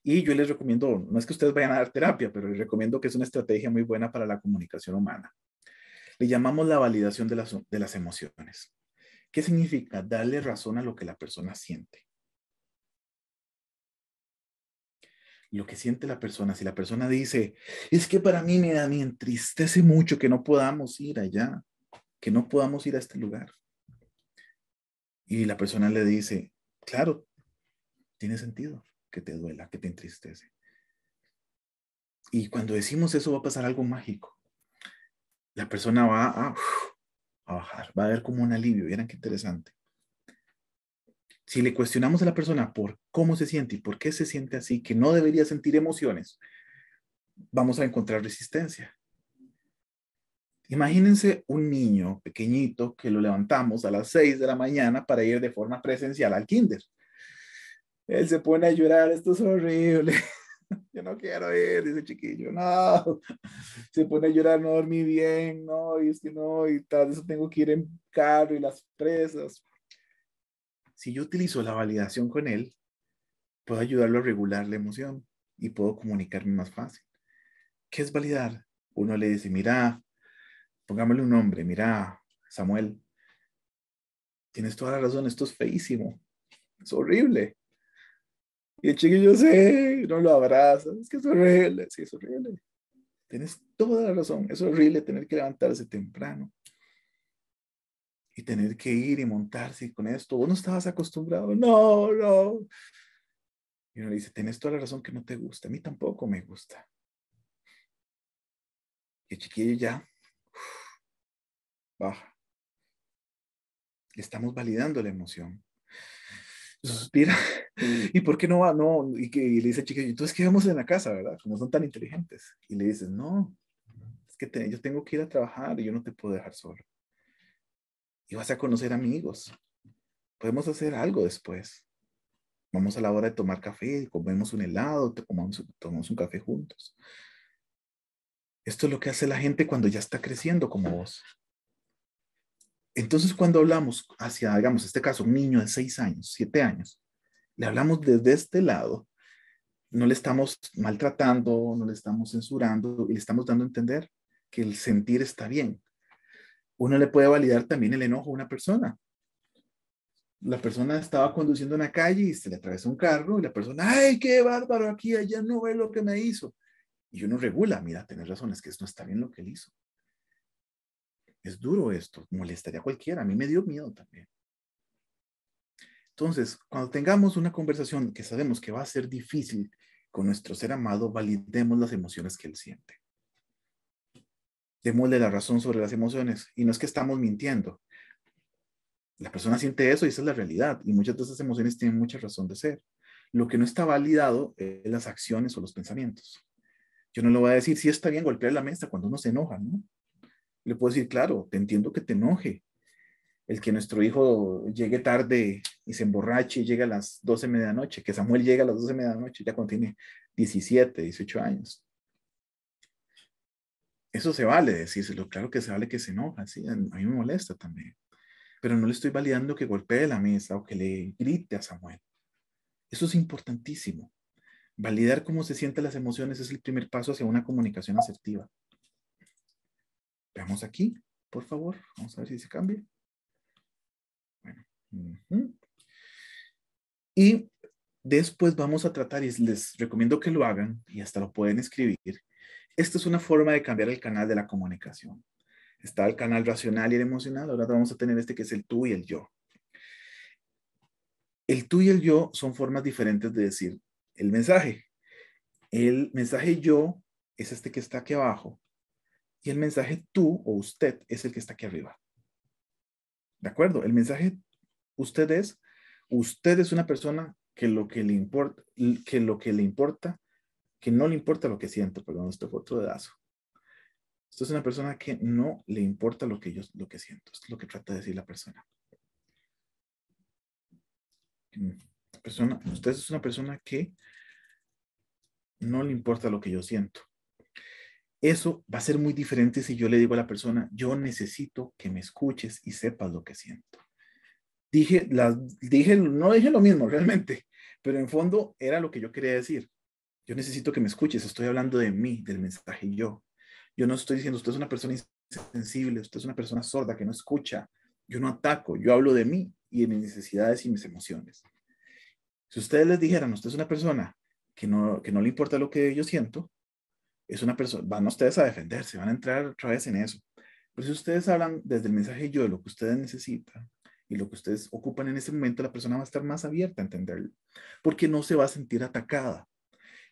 Y yo les recomiendo, no es que ustedes vayan a dar terapia, pero les recomiendo que es una estrategia muy buena para la comunicación humana. Le llamamos la validación de las, de las emociones. ¿Qué significa? Darle razón a lo que la persona siente. lo que siente la persona. Si la persona dice, es que para mí me, da me entristece mucho que no podamos ir allá, que no podamos ir a este lugar. Y la persona le dice, claro, tiene sentido que te duela, que te entristece. Y cuando decimos eso va a pasar algo mágico. La persona va a, bajar, va a haber como un alivio. Vieran qué interesante si le cuestionamos a la persona por cómo se siente y por qué se siente así, que no debería sentir emociones, vamos a encontrar resistencia. Imagínense un niño pequeñito que lo levantamos a las 6 de la mañana para ir de forma presencial al kinder. Él se pone a llorar, esto es horrible. (laughs) Yo no quiero ir, dice chiquillo, no. (laughs) Se pone a llorar, no dormí bien, no, y es que no, y tal, eso tengo que ir en carro y las presas si yo utilizo la validación con él, puedo ayudarlo a regular la emoción y puedo comunicarme más fácil. ¿Qué es validar? Uno le dice, mira, pongámosle un nombre, mira, Samuel, tienes toda la razón, esto es feísimo, es horrible. Y el chico, yo sé, no lo abraza, es que es horrible, sí, es horrible. Tienes toda la razón, es horrible tener que levantarse temprano, y tener que ir y montarse con esto. Vos no estabas acostumbrado. No, no. Y uno le dice, tenés toda la razón que no te gusta. A mí tampoco me gusta. Y el chiquillo ya baja. Le estamos validando la emoción. Suspira. ¿Y por qué no va? No, y, le dice al chiquillo, entonces que vamos en la casa, ¿verdad? Como son tan inteligentes. Y le dices, no, es que yo tengo que ir a trabajar y yo no te puedo dejar solo y vas a conocer amigos. Podemos hacer algo después. Vamos a la hora de tomar café, comemos un helado, tomamos, un café juntos. Esto es lo que hace la gente cuando ya está creciendo como vos. Entonces, cuando hablamos hacia, digamos, este caso, un niño de seis años, siete años, le hablamos desde este lado, no le estamos maltratando, no le estamos censurando, y le estamos dando a entender que el sentir está bien, uno le puede validar también el enojo a una persona. La persona estaba conduciendo una calle y se le atravesó un carro y la persona, ay, qué bárbaro aquí, allá no ve lo que me hizo. Y uno regula, mira, tenés razón, es que no está bien lo que él hizo. Es duro esto, molestaría a cualquiera, a mí me dio miedo también. Entonces, cuando tengamos una conversación que sabemos que va a ser difícil con nuestro ser amado, validemos las emociones que él siente démosle la razón sobre las emociones. Y no es que estamos mintiendo. La persona siente eso y esa es la realidad. Y muchas de esas emociones tienen mucha razón de ser. Lo que no está validado es las acciones o los pensamientos. Yo no le voy a decir, si está bien golpear la mesa cuando uno se enoja, ¿no? Le puedo decir, claro, te entiendo que te enoje. El que nuestro hijo llegue tarde y se emborrache y llegue a las 12 de medianoche, que Samuel llegue a las 12 de medianoche, ya cuando tiene 17, 18 años. Eso se vale decírselo, claro que se vale que se enoja, sí, a mí me molesta también. Pero no le estoy validando que golpee la mesa o que le grite a Samuel. Eso es importantísimo. Validar cómo se sienten las emociones es el primer paso hacia una comunicación asertiva. Veamos aquí, por favor. Vamos a ver si se cambia. Bueno. Y después vamos a tratar, y les recomiendo que lo hagan, y hasta lo pueden escribir, esta es una forma de cambiar el canal de la comunicación. Está el canal racional y el emocional, ahora vamos a tener este que es el tú y el yo. El tú y el yo son formas diferentes de decir el mensaje. El mensaje yo es este que está aquí abajo y el mensaje tú o usted es el que está aquí arriba. ¿De acuerdo? El mensaje usted es, usted es una persona que lo que le importa, que lo que le importa que no le importa lo que siento, perdón, esto fue otro dedazo. Esto es una persona que no le importa lo que yo lo que siento, es lo que trata de decir la persona. Mm, persona, usted es una persona que no le importa lo que yo siento. Eso va a ser muy diferente si yo le digo a la persona, yo necesito que me escuches y sepas lo que siento. Dije, las, dije, no dije lo mismo realmente, pero en fondo era lo que yo quería decir. Yo necesito que me escuches, estoy hablando de mí, del mensaje yo. Yo no estoy diciendo, usted es una persona insensible, usted es una persona sorda que no escucha. Yo no ataco, yo hablo de mí y de mis necesidades y mis emociones. Si ustedes les dijeran, usted es una persona que no, que no le importa lo que yo siento, es una persona, van ustedes a defenderse, van a entrar otra vez en eso. Pero si ustedes hablan desde el mensaje yo de lo que ustedes necesitan y lo que ustedes ocupan en ese momento, la persona va a estar más abierta a entenderlo, porque no se va a sentir atacada,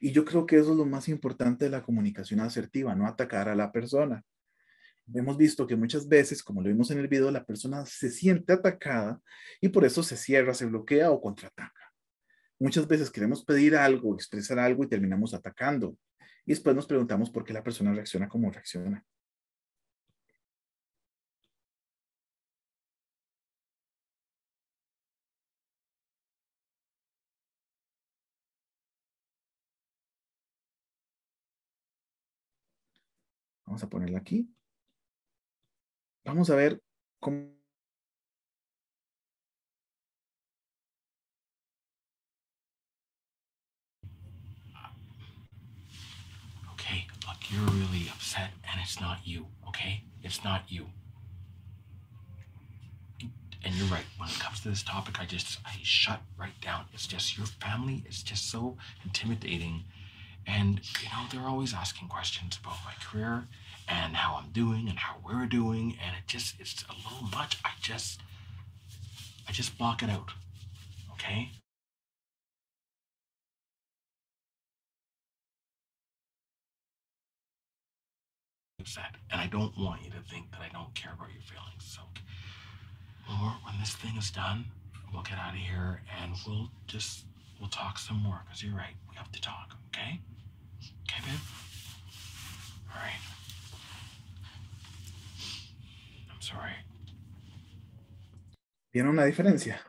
y yo creo que eso es lo más importante de la comunicación asertiva, no atacar a la persona. Hemos visto que muchas veces, como lo vimos en el video, la persona se siente atacada y por eso se cierra, se bloquea o contraataca. Muchas veces queremos pedir algo, expresar algo y terminamos atacando. Y después nos preguntamos por qué la persona reacciona como reacciona. Vamos a ponerla aquí. Vamos a ver cómo Okay, look, you're really upset and it's not you, okay? It's not you. And you're right. When it comes to this topic, I just I shut right down. It's just your family is just so intimidating. And you know, they're always asking questions about my career and how I'm doing and how we're doing, and it just it's a little much. I just I just block it out. Okay? Upset. And I don't want you to think that I don't care about your feelings. So when, when this thing is done, we'll get out of here and we'll just we'll talk some more because you're right. We have to talk, okay? Okay, babe? All right. Sorry. ¿Vieron una diferencia?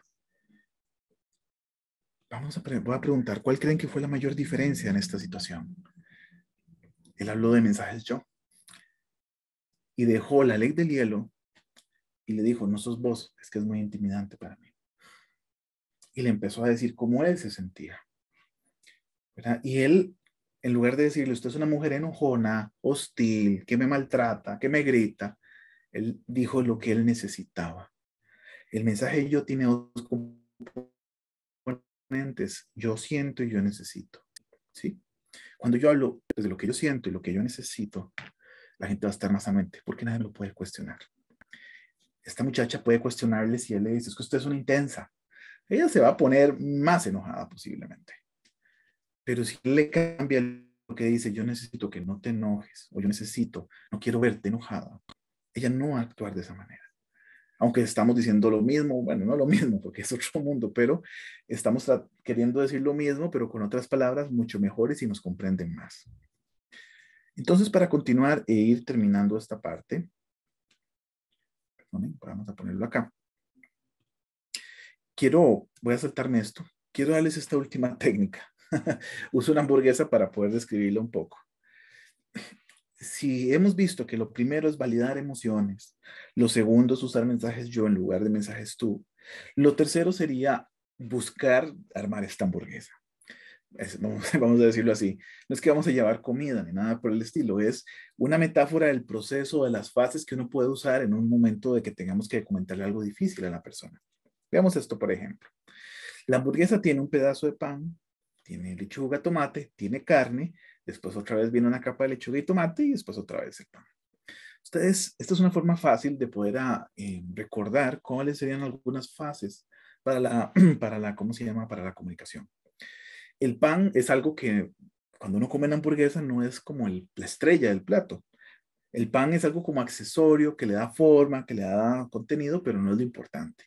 Vamos a, preguntar, ¿cuál creen que fue la mayor diferencia en esta situación? Él habló de mensajes yo. Y dejó la ley del hielo y le dijo, no sos vos, es que es muy intimidante para mí. Y le empezó a decir cómo él se sentía. Y él, en lugar de decirle, usted es una mujer enojona, hostil, que me maltrata, que me grita, él dijo lo que él necesitaba. El mensaje yo tiene dos componentes. Yo siento y yo necesito. ¿sí? Cuando yo hablo pues, de lo que yo siento y lo que yo necesito, la gente va a estar más amante porque nadie lo puede cuestionar. Esta muchacha puede cuestionarle si él le dice, es que usted es una intensa. Ella se va a poner más enojada posiblemente. Pero si le cambia lo que dice, yo necesito que no te enojes o yo necesito, no quiero verte enojada, ella no actuar de esa manera. Aunque estamos diciendo lo mismo, bueno, no lo mismo, porque es otro mundo, pero estamos queriendo decir lo mismo, pero con otras palabras mucho mejores y nos comprenden más. Entonces, para continuar e ir terminando esta parte, vamos a ponerlo acá. Quiero, voy a saltarme esto, quiero darles esta última (laughs) técnica. Uso una hamburguesa para poder describirlo un poco si hemos visto que lo primero es validar emociones, lo segundo es usar mensajes yo en lugar de mensajes tú, lo tercero sería buscar armar esta hamburguesa. (laughs) vamos, vamos, a decirlo así. No es que vamos a llevar comida ni nada por el estilo, es una metáfora del proceso, de las fases que uno puede usar en un momento de que tengamos que comentarle algo difícil a la persona. Veamos esto, por ejemplo. La hamburguesa tiene un pedazo de pan, tiene lechuga, tomate, tiene carne, después otra vez viene una capa de lechuga y tomate y después otra vez el pan. Ustedes, esta es una forma fácil de poder ah, eh, recordar cuáles serían algunas fases para la, (clears throat) para la, ¿cómo se llama? Para la comunicación. El pan es algo que cuando uno come una hamburguesa no es como la estrella del plato. El pan es algo como accesorio que le da forma, que le da contenido, pero no es lo importante.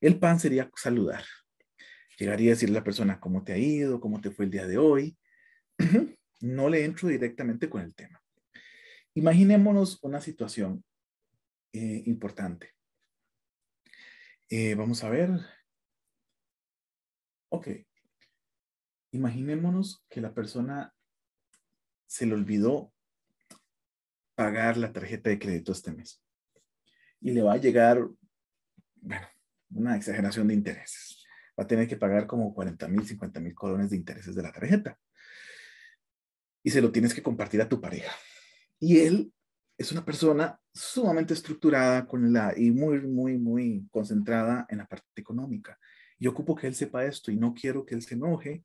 El pan sería saludar. Llegaría a decirle a la persona cómo te ha ido, cómo te fue el día de hoy. (clears throat) no le entro directamente con el tema. Imaginémonos una situación eh, importante. Eh, vamos a ver. Ok. Imaginémonos que la persona se le olvidó pagar la tarjeta de crédito este mes y le va a llegar, bueno, una exageración de intereses. Va a tener que pagar como 40 mil, 50 mil colones de intereses de la tarjeta y se lo tienes que compartir a tu pareja. Y él es una persona sumamente estructurada con la, y muy, muy, muy concentrada en la parte económica. Yo ocupo que él sepa esto y no quiero que él se enoje,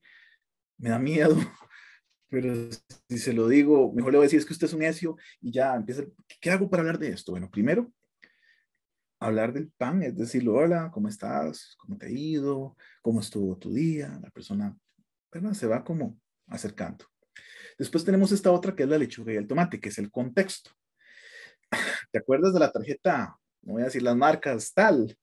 me da miedo, (laughs) pero si se lo digo, mejor le voy a decir, es que usted es un necio y ya empieza, ¿qué hago para hablar de esto? Bueno, primero, hablar del pan, es decir, hola, ¿cómo estás? ¿Cómo te ha ido? ¿Cómo estuvo tu día? La persona ¿verdad? se va como acercando. Después tenemos esta otra que es la lechuga y el tomate, que es el contexto. ¿Te acuerdas de la tarjeta? No voy a decir las marcas, tal.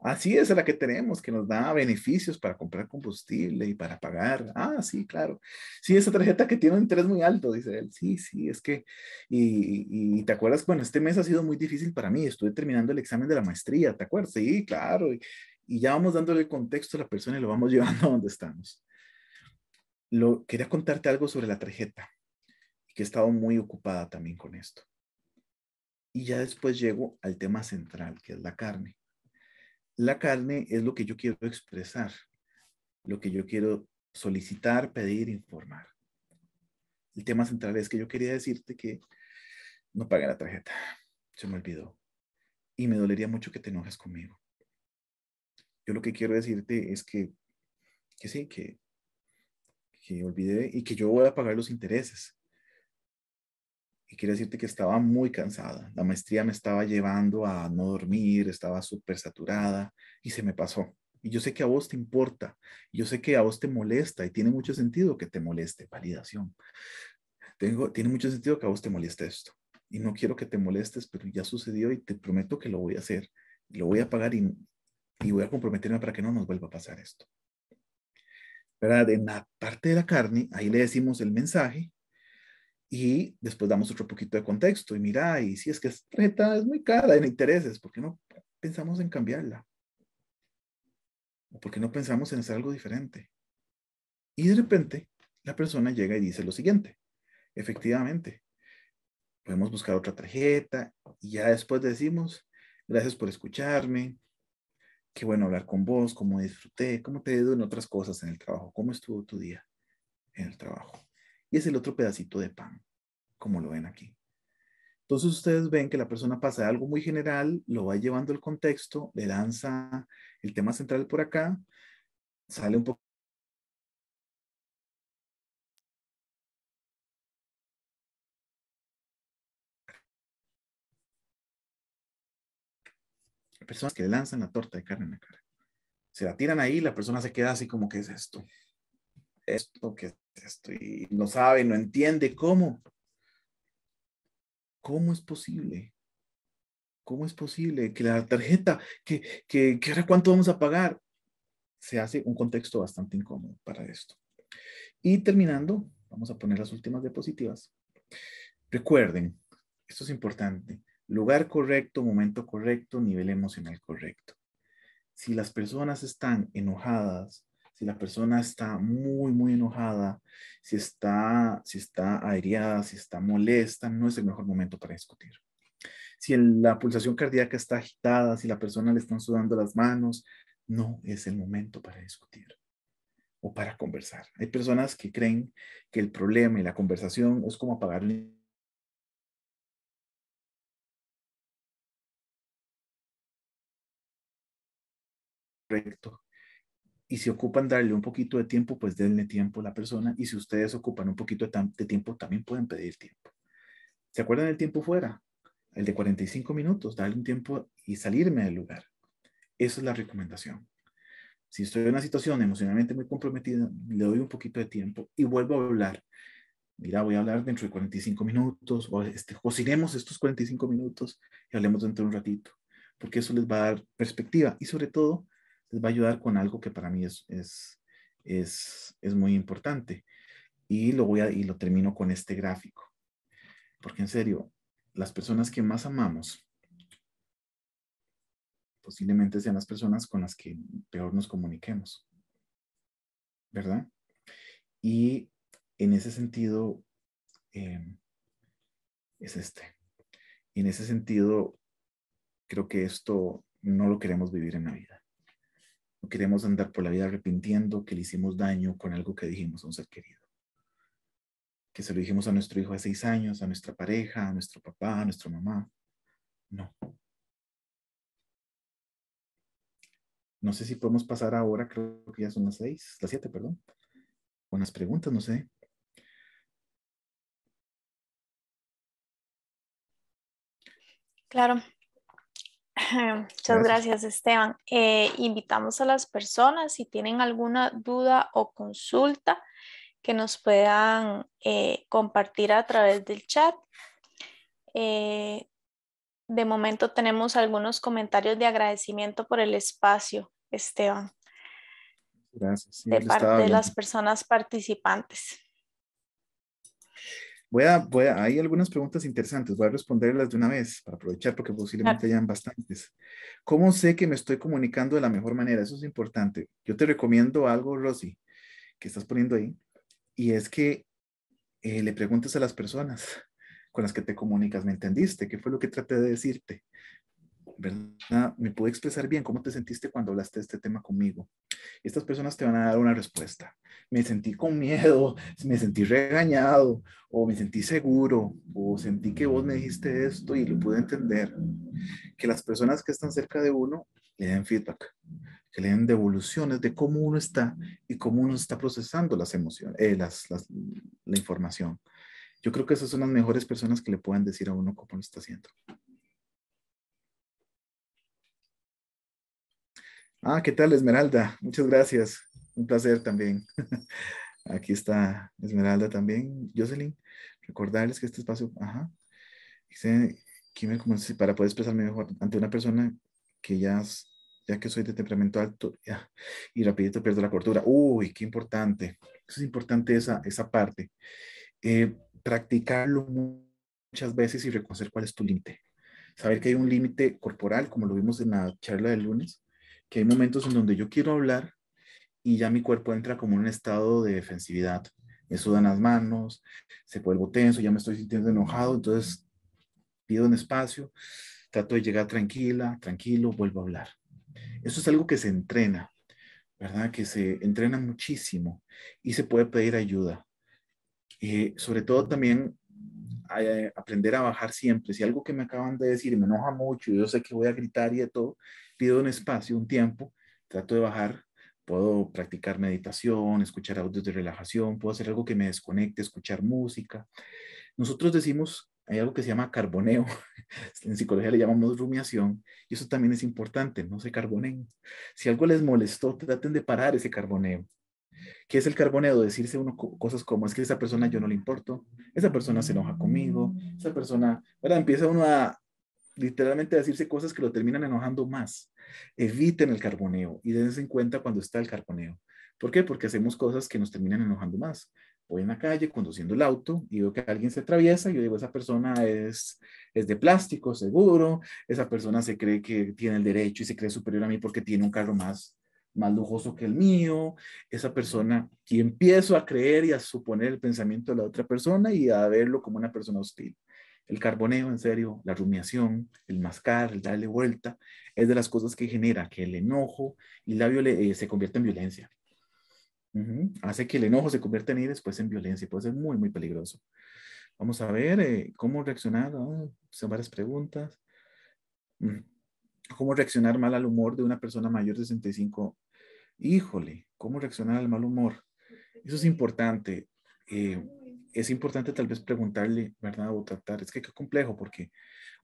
Así es la que tenemos, que nos da beneficios para comprar combustible y para pagar. Ah, sí, claro. Sí, esa tarjeta que tiene un interés muy alto, dice él. Sí, sí, es que, y, te acuerdas, bueno, este mes ha sido muy difícil para mí. Estuve terminando el examen de la maestría, ¿te acuerdas? Sí, claro. Y, ya vamos dándole el contexto a la persona y lo vamos (laughs) llevando a donde estamos lo, quería contarte algo sobre la tarjeta, que he estado muy ocupada también con esto. Y ya después llego al tema central, que es la carne. La carne es lo que yo quiero expresar, lo que yo quiero solicitar, pedir, informar. El tema central es que yo quería decirte que no pagué la tarjeta, se me olvidó. Y me dolería mucho que te enojes conmigo. Yo lo que quiero decirte es que, que sí, que que olvidé y que yo voy a pagar los intereses. Y quiero decirte que estaba muy cansada. La maestría me estaba llevando a no dormir, estaba súper saturada y se me pasó. Y yo sé que a vos te importa, yo sé que a vos te molesta y tiene mucho sentido que te moleste, validación. Tengo, tiene mucho sentido que a vos te moleste esto. Y no quiero que te molestes, pero ya sucedió y te prometo que lo voy a hacer. Lo voy a pagar y, y voy a comprometerme para que no nos vuelva a pasar esto. ¿verdad? En la parte de la carne, ahí le decimos el mensaje y después damos otro poquito de contexto. Y mira, y si es que esta tarjeta es muy cara en intereses, ¿por qué no pensamos en cambiarla? ¿O por qué no pensamos en hacer algo diferente? Y de repente la persona llega y dice lo siguiente, efectivamente, podemos buscar otra tarjeta y ya después decimos, gracias por escucharme, qué bueno hablar con vos, cómo disfruté, cómo te dedo en otras cosas en el trabajo, cómo estuvo tu día en el trabajo. Y es el otro pedacito de pan, como lo ven aquí. Entonces ustedes ven que la persona pasa de algo muy general, lo va llevando el contexto, le lanza el tema central por acá, sale un poco personas que lanzan la torta de carne en la cara. Se la tiran ahí la persona se queda así como, que es esto? Esto, que es esto? Y no sabe, no entiende cómo. ¿Cómo es posible? ¿Cómo es posible que la tarjeta, que, que, que ahora cuánto vamos a pagar? Se hace un contexto bastante incómodo para esto. Y terminando, vamos a poner las últimas diapositivas. Recuerden, esto es importante, Lugar correcto, momento correcto, nivel emocional correcto. Si las personas están enojadas, si la persona está muy, muy enojada, si está, si está aireada, si está molesta, no es el mejor momento para discutir. Si la pulsación cardíaca está agitada, si la persona le están sudando las manos, no es el momento para discutir o para conversar. Hay personas que creen que el problema y la conversación es como apagar Y si ocupan darle un poquito de tiempo, pues denle tiempo a la persona. Y si ustedes ocupan un poquito de, tiempo, también pueden pedir tiempo. ¿Se acuerdan del tiempo fuera? El de 45 minutos, darle un tiempo y salirme del lugar. Esa es la recomendación. Si estoy en una situación emocionalmente muy comprometida, le doy un poquito de tiempo y vuelvo a hablar. Mira, voy a hablar dentro de 45 minutos, o este, cocinemos estos 45 minutos y hablemos dentro de un ratito, porque eso les va a dar perspectiva y sobre todo va a ayudar con algo que para mí es, es, muy importante. Y lo, voy a, y lo termino con este gráfico. Porque en serio, las personas que más amamos posiblemente sean las personas con las que peor nos comuniquemos. ¿Verdad? Y en ese sentido, em, es este. en ese sentido, creo que esto no lo queremos vivir en la vida. No queremos andar por la vida arrepintiendo que le hicimos daño con algo que dijimos a un ser querido. Que se lo dijimos a nuestro hijo de seis años, a nuestra pareja, a nuestro papá, a nuestra mamá. No. No sé si podemos pasar ahora, creo que ya son las seis, las siete, perdón, buenas preguntas, no sé. Claro, (laughs) Muchas gracias, Esteban. Eh, invitamos a las personas si tienen alguna duda o consulta que nos puedan eh, compartir a través del chat. Eh, de momento tenemos algunos comentarios de agradecimiento por el espacio, Esteban. Gracias. de parte de las personas participantes. Voy a, hay algunas preguntas interesantes, voy a responderlas de una vez para aprovechar porque posiblemente hayan bastantes. ¿Cómo sé que me estoy comunicando de la mejor manera? Eso es importante. Yo te recomiendo algo, Rosy, que estás poniendo ahí, y es que eh, le preguntes a las personas con las que te comunicas, ¿me entendiste? ¿Qué fue lo que traté de decirte? Me pude expresar bien cómo te sentiste cuando hablaste de este tema conmigo. Estas personas te van a dar una respuesta. Me sentí con miedo, me sentí regañado, o me sentí seguro, o sentí que vos me dijiste esto y lo pude entender. Que las personas que están cerca de uno le den feedback, que le den devoluciones de cómo uno está y cómo uno está procesando las emociones, eh, la información. Yo creo que esas son las mejores personas que le puedan decir a uno cómo lo está haciendo. Ah, ¿qué tal Esmeralda? Muchas gracias. Un placer también. (laughs) Aquí está Esmeralda también. Jocelyn, recordarles que este espacio, ajá. Dice, como si para poder expresarme mejor ante una persona que ya, ya que soy de temperamento alto y rapidito pierdo la cordura. Uy, qué importante. Es importante esa, esa parte. Eh, practicarlo muchas veces y reconocer cuál es tu límite. Saber que hay un límite corporal, como lo vimos en la charla del lunes, hay momentos en donde yo quiero hablar y ya mi cuerpo entra como en un estado de defensividad. Me sudan las manos, se vuelvo tenso, ya me estoy sintiendo enojado, entonces pido un espacio, trato de llegar tranquila, tranquilo, vuelvo a hablar. Eso es algo que se entrena, ¿verdad? Que se entrena muchísimo y se puede pedir ayuda. y eh, sobre todo también eh, aprender a bajar siempre. Si algo que me acaban de decir me enoja mucho, yo sé que voy a gritar y de todo, pido un espacio, un tiempo, trato de bajar, puedo practicar meditación, escuchar audios de relajación, puedo hacer algo que me desconecte, escuchar música. Nosotros decimos, hay algo que se llama carboneo, (laughs) en psicología le llamamos rumiación, y eso también es importante, no se carboneen. Si algo les molestó, traten de parar ese carboneo. ¿Qué es el carboneo? Decirse uno cosas como, es que esa persona yo no le importo, esa persona se enoja conmigo, esa persona, ¿verdad? Empieza uno a, literalmente decirse cosas que lo terminan enojando más. Eviten el carboneo y dense en cuenta cuando está el carboneo. ¿Por qué? Porque hacemos cosas que nos terminan enojando más. Voy en la calle conduciendo el auto y veo que alguien se atraviesa y yo digo, esa persona es, es de plástico, seguro, esa persona se cree que tiene el derecho y se cree superior a mí porque tiene un carro más, más lujoso que el mío, esa persona, y empiezo a creer y a suponer el pensamiento de la otra persona y a verlo como una persona hostil. El carboneo, en serio, la rumiación, el mascar, el darle vuelta, es de las cosas que genera que el enojo y la violencia eh, se convierte en violencia. Hace que el enojo se convierta en ir y después en violencia y puede ser muy, muy peligroso. Vamos a ver eh, cómo reaccionar. Ah, son varias preguntas. Mm, ¿Cómo reaccionar mal al humor de una persona mayor de 65? Híjole, ¿cómo reaccionar al mal humor? Eso es importante. Eh, es importante tal vez preguntarle, ¿verdad? O tratar, es que qué complejo, porque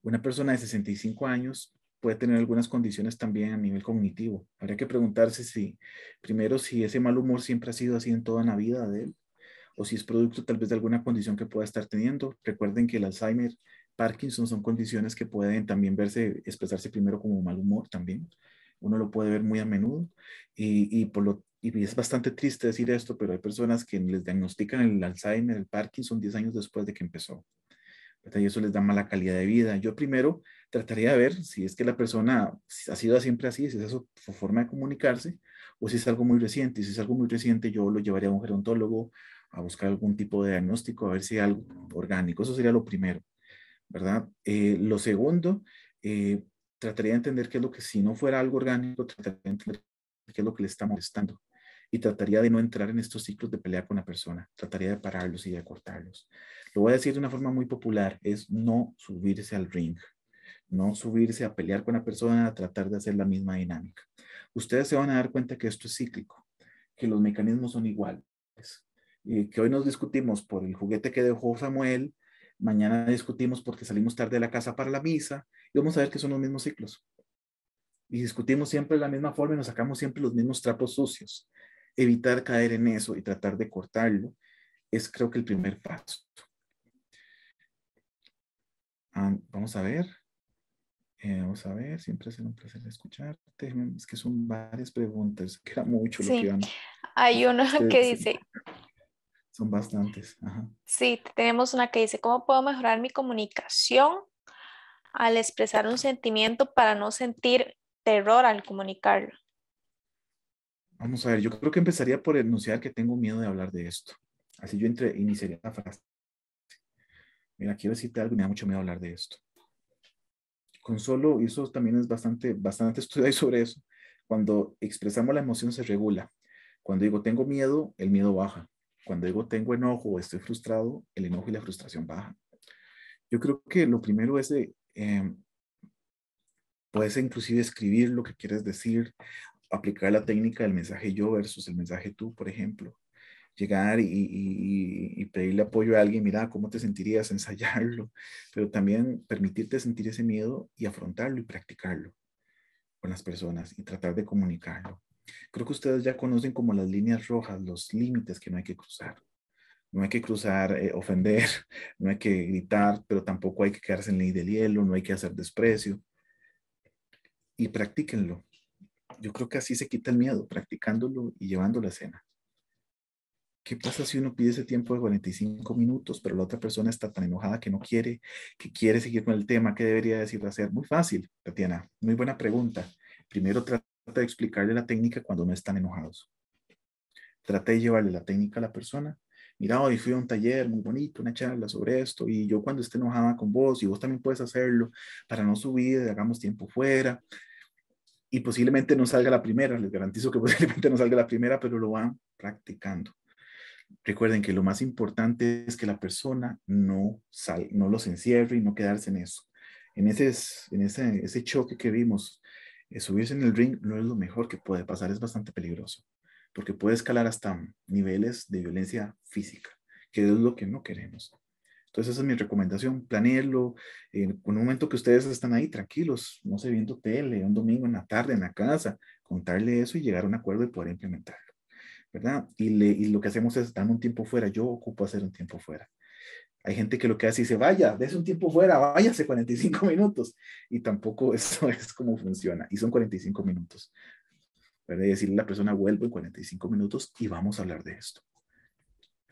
una persona de 65 años puede tener algunas condiciones también a nivel cognitivo. Habría que preguntarse si, primero, si ese mal humor siempre ha sido así en toda la vida de él, o si es producto tal vez de alguna condición que pueda estar teniendo. Recuerden que el Alzheimer, Parkinson son condiciones que pueden también verse, expresarse primero como mal humor también uno lo puede ver muy a menudo y, por lo es bastante triste decir esto, pero hay personas que les diagnostican el Alzheimer, el Parkinson 10 años después de que empezó. Y eso les da mala calidad de vida. Yo primero trataría de ver si es que la persona ha sido siempre así, si es su, forma de comunicarse, o si es algo muy reciente. Y si es algo muy reciente, yo lo llevaría a un gerontólogo a buscar algún tipo de diagnóstico, a ver si hay algo orgánico. Eso sería lo primero, ¿verdad? Eh, lo segundo, eh, trataría de entender qué es lo que, si no fuera algo orgánico, trataría de entender qué es lo que le está molestando. Y trataría de no entrar en estos ciclos de pelear con la persona. Trataría de pararlos y de cortarlos. Lo voy a decir de una forma muy popular, es no subirse al ring. No subirse a pelear con la persona, a tratar de hacer la misma dinámica. Ustedes se van a dar cuenta que esto es cíclico, que los mecanismos son iguales. Y eh, que hoy nos discutimos por el juguete que dejó Samuel, mañana discutimos porque salimos tarde de la casa para la misa, y vamos a ver que son los mismos ciclos. Y discutimos siempre de la misma forma y nos sacamos siempre los mismos trapos sucios. Evitar caer en eso y tratar de cortarlo es creo que el primer paso. Ah, vamos a ver. Eh, vamos a ver, siempre es un placer escucharte. Es que son varias preguntas, que era mucho lo que iban. Hay una que dice. Son bastantes. Sí, tenemos una que dice, ¿cómo puedo mejorar mi comunicación al expresar un sentimiento para no sentir terror al comunicarlo? Vamos a ver, yo creo que empezaría por enunciar que tengo miedo de hablar de esto. Así yo iniciaría la frase. Mira, quiero decirte algo, me da mucho miedo hablar de esto. Con solo, y eso también es bastante, bastante (laughs) estudiado sobre eso, cuando expresamos la emoción se regula. Cuando digo tengo miedo, el miedo baja. Cuando digo tengo enojo o estoy frustrado, el enojo y la frustración bajan. Yo creo que lo primero es de Em, puedes inclusive escribir lo que quieres decir, aplicar la técnica del mensaje yo versus el mensaje tú, por ejemplo. Llegar y, y pedirle apoyo a alguien, mira, ¿cómo te sentirías? (laughs) Ensayarlo, pero también permitirte sentir ese miedo y afrontarlo y practicarlo con las personas y tratar de comunicarlo. Creo que ustedes ya conocen como las líneas rojas, los límites que no hay que cruzar no hay que cruzar, eh, ofender, (laughs) no hay que gritar, pero tampoco hay que quedarse en ley del hielo, no hay que hacer desprecio. Y practíquenlo. Yo creo que así se quita el miedo, practicándolo y llevando la escena. ¿Qué pasa si uno pide ese tiempo de 45 minutos, pero la otra persona está tan enojada que no quiere, que quiere seguir con el tema? ¿Qué debería decir hacer? Muy fácil, Tatiana. Muy buena pregunta. Primero trata de explicarle la técnica cuando no están enojados. Trata de llevarle la técnica a la persona mira, hoy fui a un taller muy bonito, una charla sobre esto, y yo cuando esté enojada con vos, y vos también puedes hacerlo, para no subir, hagamos tiempo fuera, y posiblemente no salga la primera, les garantizo que (laughs) posiblemente no salga la primera, pero lo van practicando. Recuerden que lo más importante es que la persona no, no los encierre y no quedarse en eso. En ese, en ese, ese choque que vimos, eh, subirse en el ring no es lo mejor que puede pasar, es bastante peligroso porque puede escalar hasta niveles de violencia física, que es lo que no queremos. Entonces esa es mi recomendación, planearlo en un momento que ustedes están ahí tranquilos, no sé, viendo tele, un domingo en la tarde en la casa, contarle eso y llegar a un acuerdo y poder implementarlo, ¿verdad? Y, lo que hacemos es dar un tiempo fuera, yo ocupo hacer un tiempo fuera. Hay gente que lo que hace dice, vaya, des un tiempo fuera, váyase 45 minutos. Y tampoco (laughs) eso es como funciona. Y son 45 minutos de Y decirle a la persona, vuelvo en 45 minutos y vamos a hablar de esto.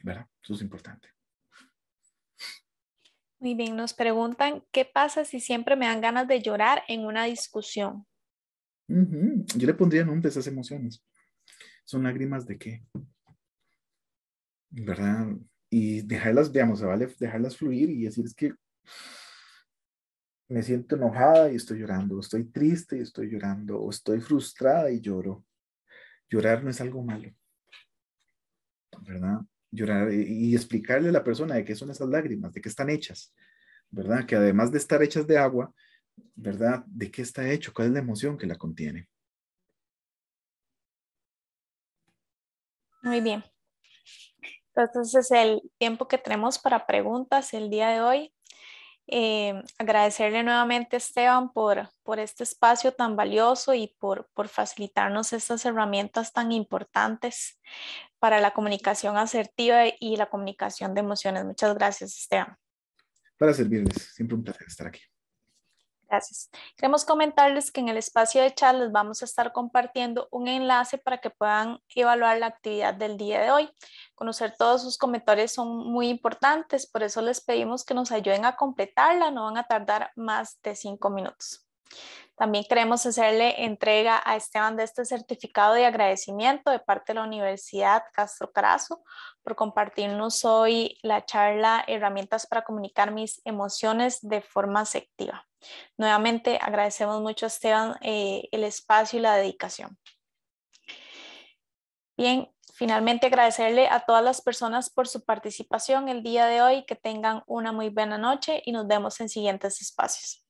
¿Verdad? Eso es importante. Muy bien, nos preguntan, ¿qué pasa si siempre me dan ganas de llorar en una discusión? Yo le pondría nombre a esas emociones. ¿Son lágrimas de qué? ¿Verdad? Y dejarlas, digamos, vale dejarlas fluir y decir, es que me siento enojada y estoy llorando, estoy triste y estoy llorando, o estoy frustrada y lloro. Llorar no es algo malo, ¿verdad? Llorar y, explicarle a la persona de qué son esas lágrimas, de qué están hechas, ¿verdad? Que además de estar hechas de agua, ¿verdad? ¿De qué está hecho? ¿Cuál es la emoción que la contiene? Muy bien. Entonces, el tiempo que tenemos para preguntas el día de hoy eh, agradecerle nuevamente a Esteban por, por este espacio tan valioso y por, por facilitarnos estas herramientas tan importantes para la comunicación asertiva y la comunicación de emociones. Muchas gracias, Esteban. Para servirles, siempre un placer estar aquí. Gracias. Queremos comentarles que en el espacio de charlas vamos a estar compartiendo un enlace para que puedan evaluar la actividad del día de hoy. Conocer todos sus comentarios son muy importantes, por eso les pedimos que nos ayuden a completarla, no van a tardar más de cinco minutos. También queremos hacerle entrega a Esteban de este certificado de agradecimiento de parte de la Universidad Castro Carazo por compartirnos hoy la charla Herramientas para comunicar mis emociones de forma afectiva. Nuevamente agradecemos mucho a Esteban eh, el espacio y la dedicación. Bien, finalmente agradecerle a todas las personas por su participación el día de hoy, que tengan una muy buena noche y nos vemos en siguientes espacios.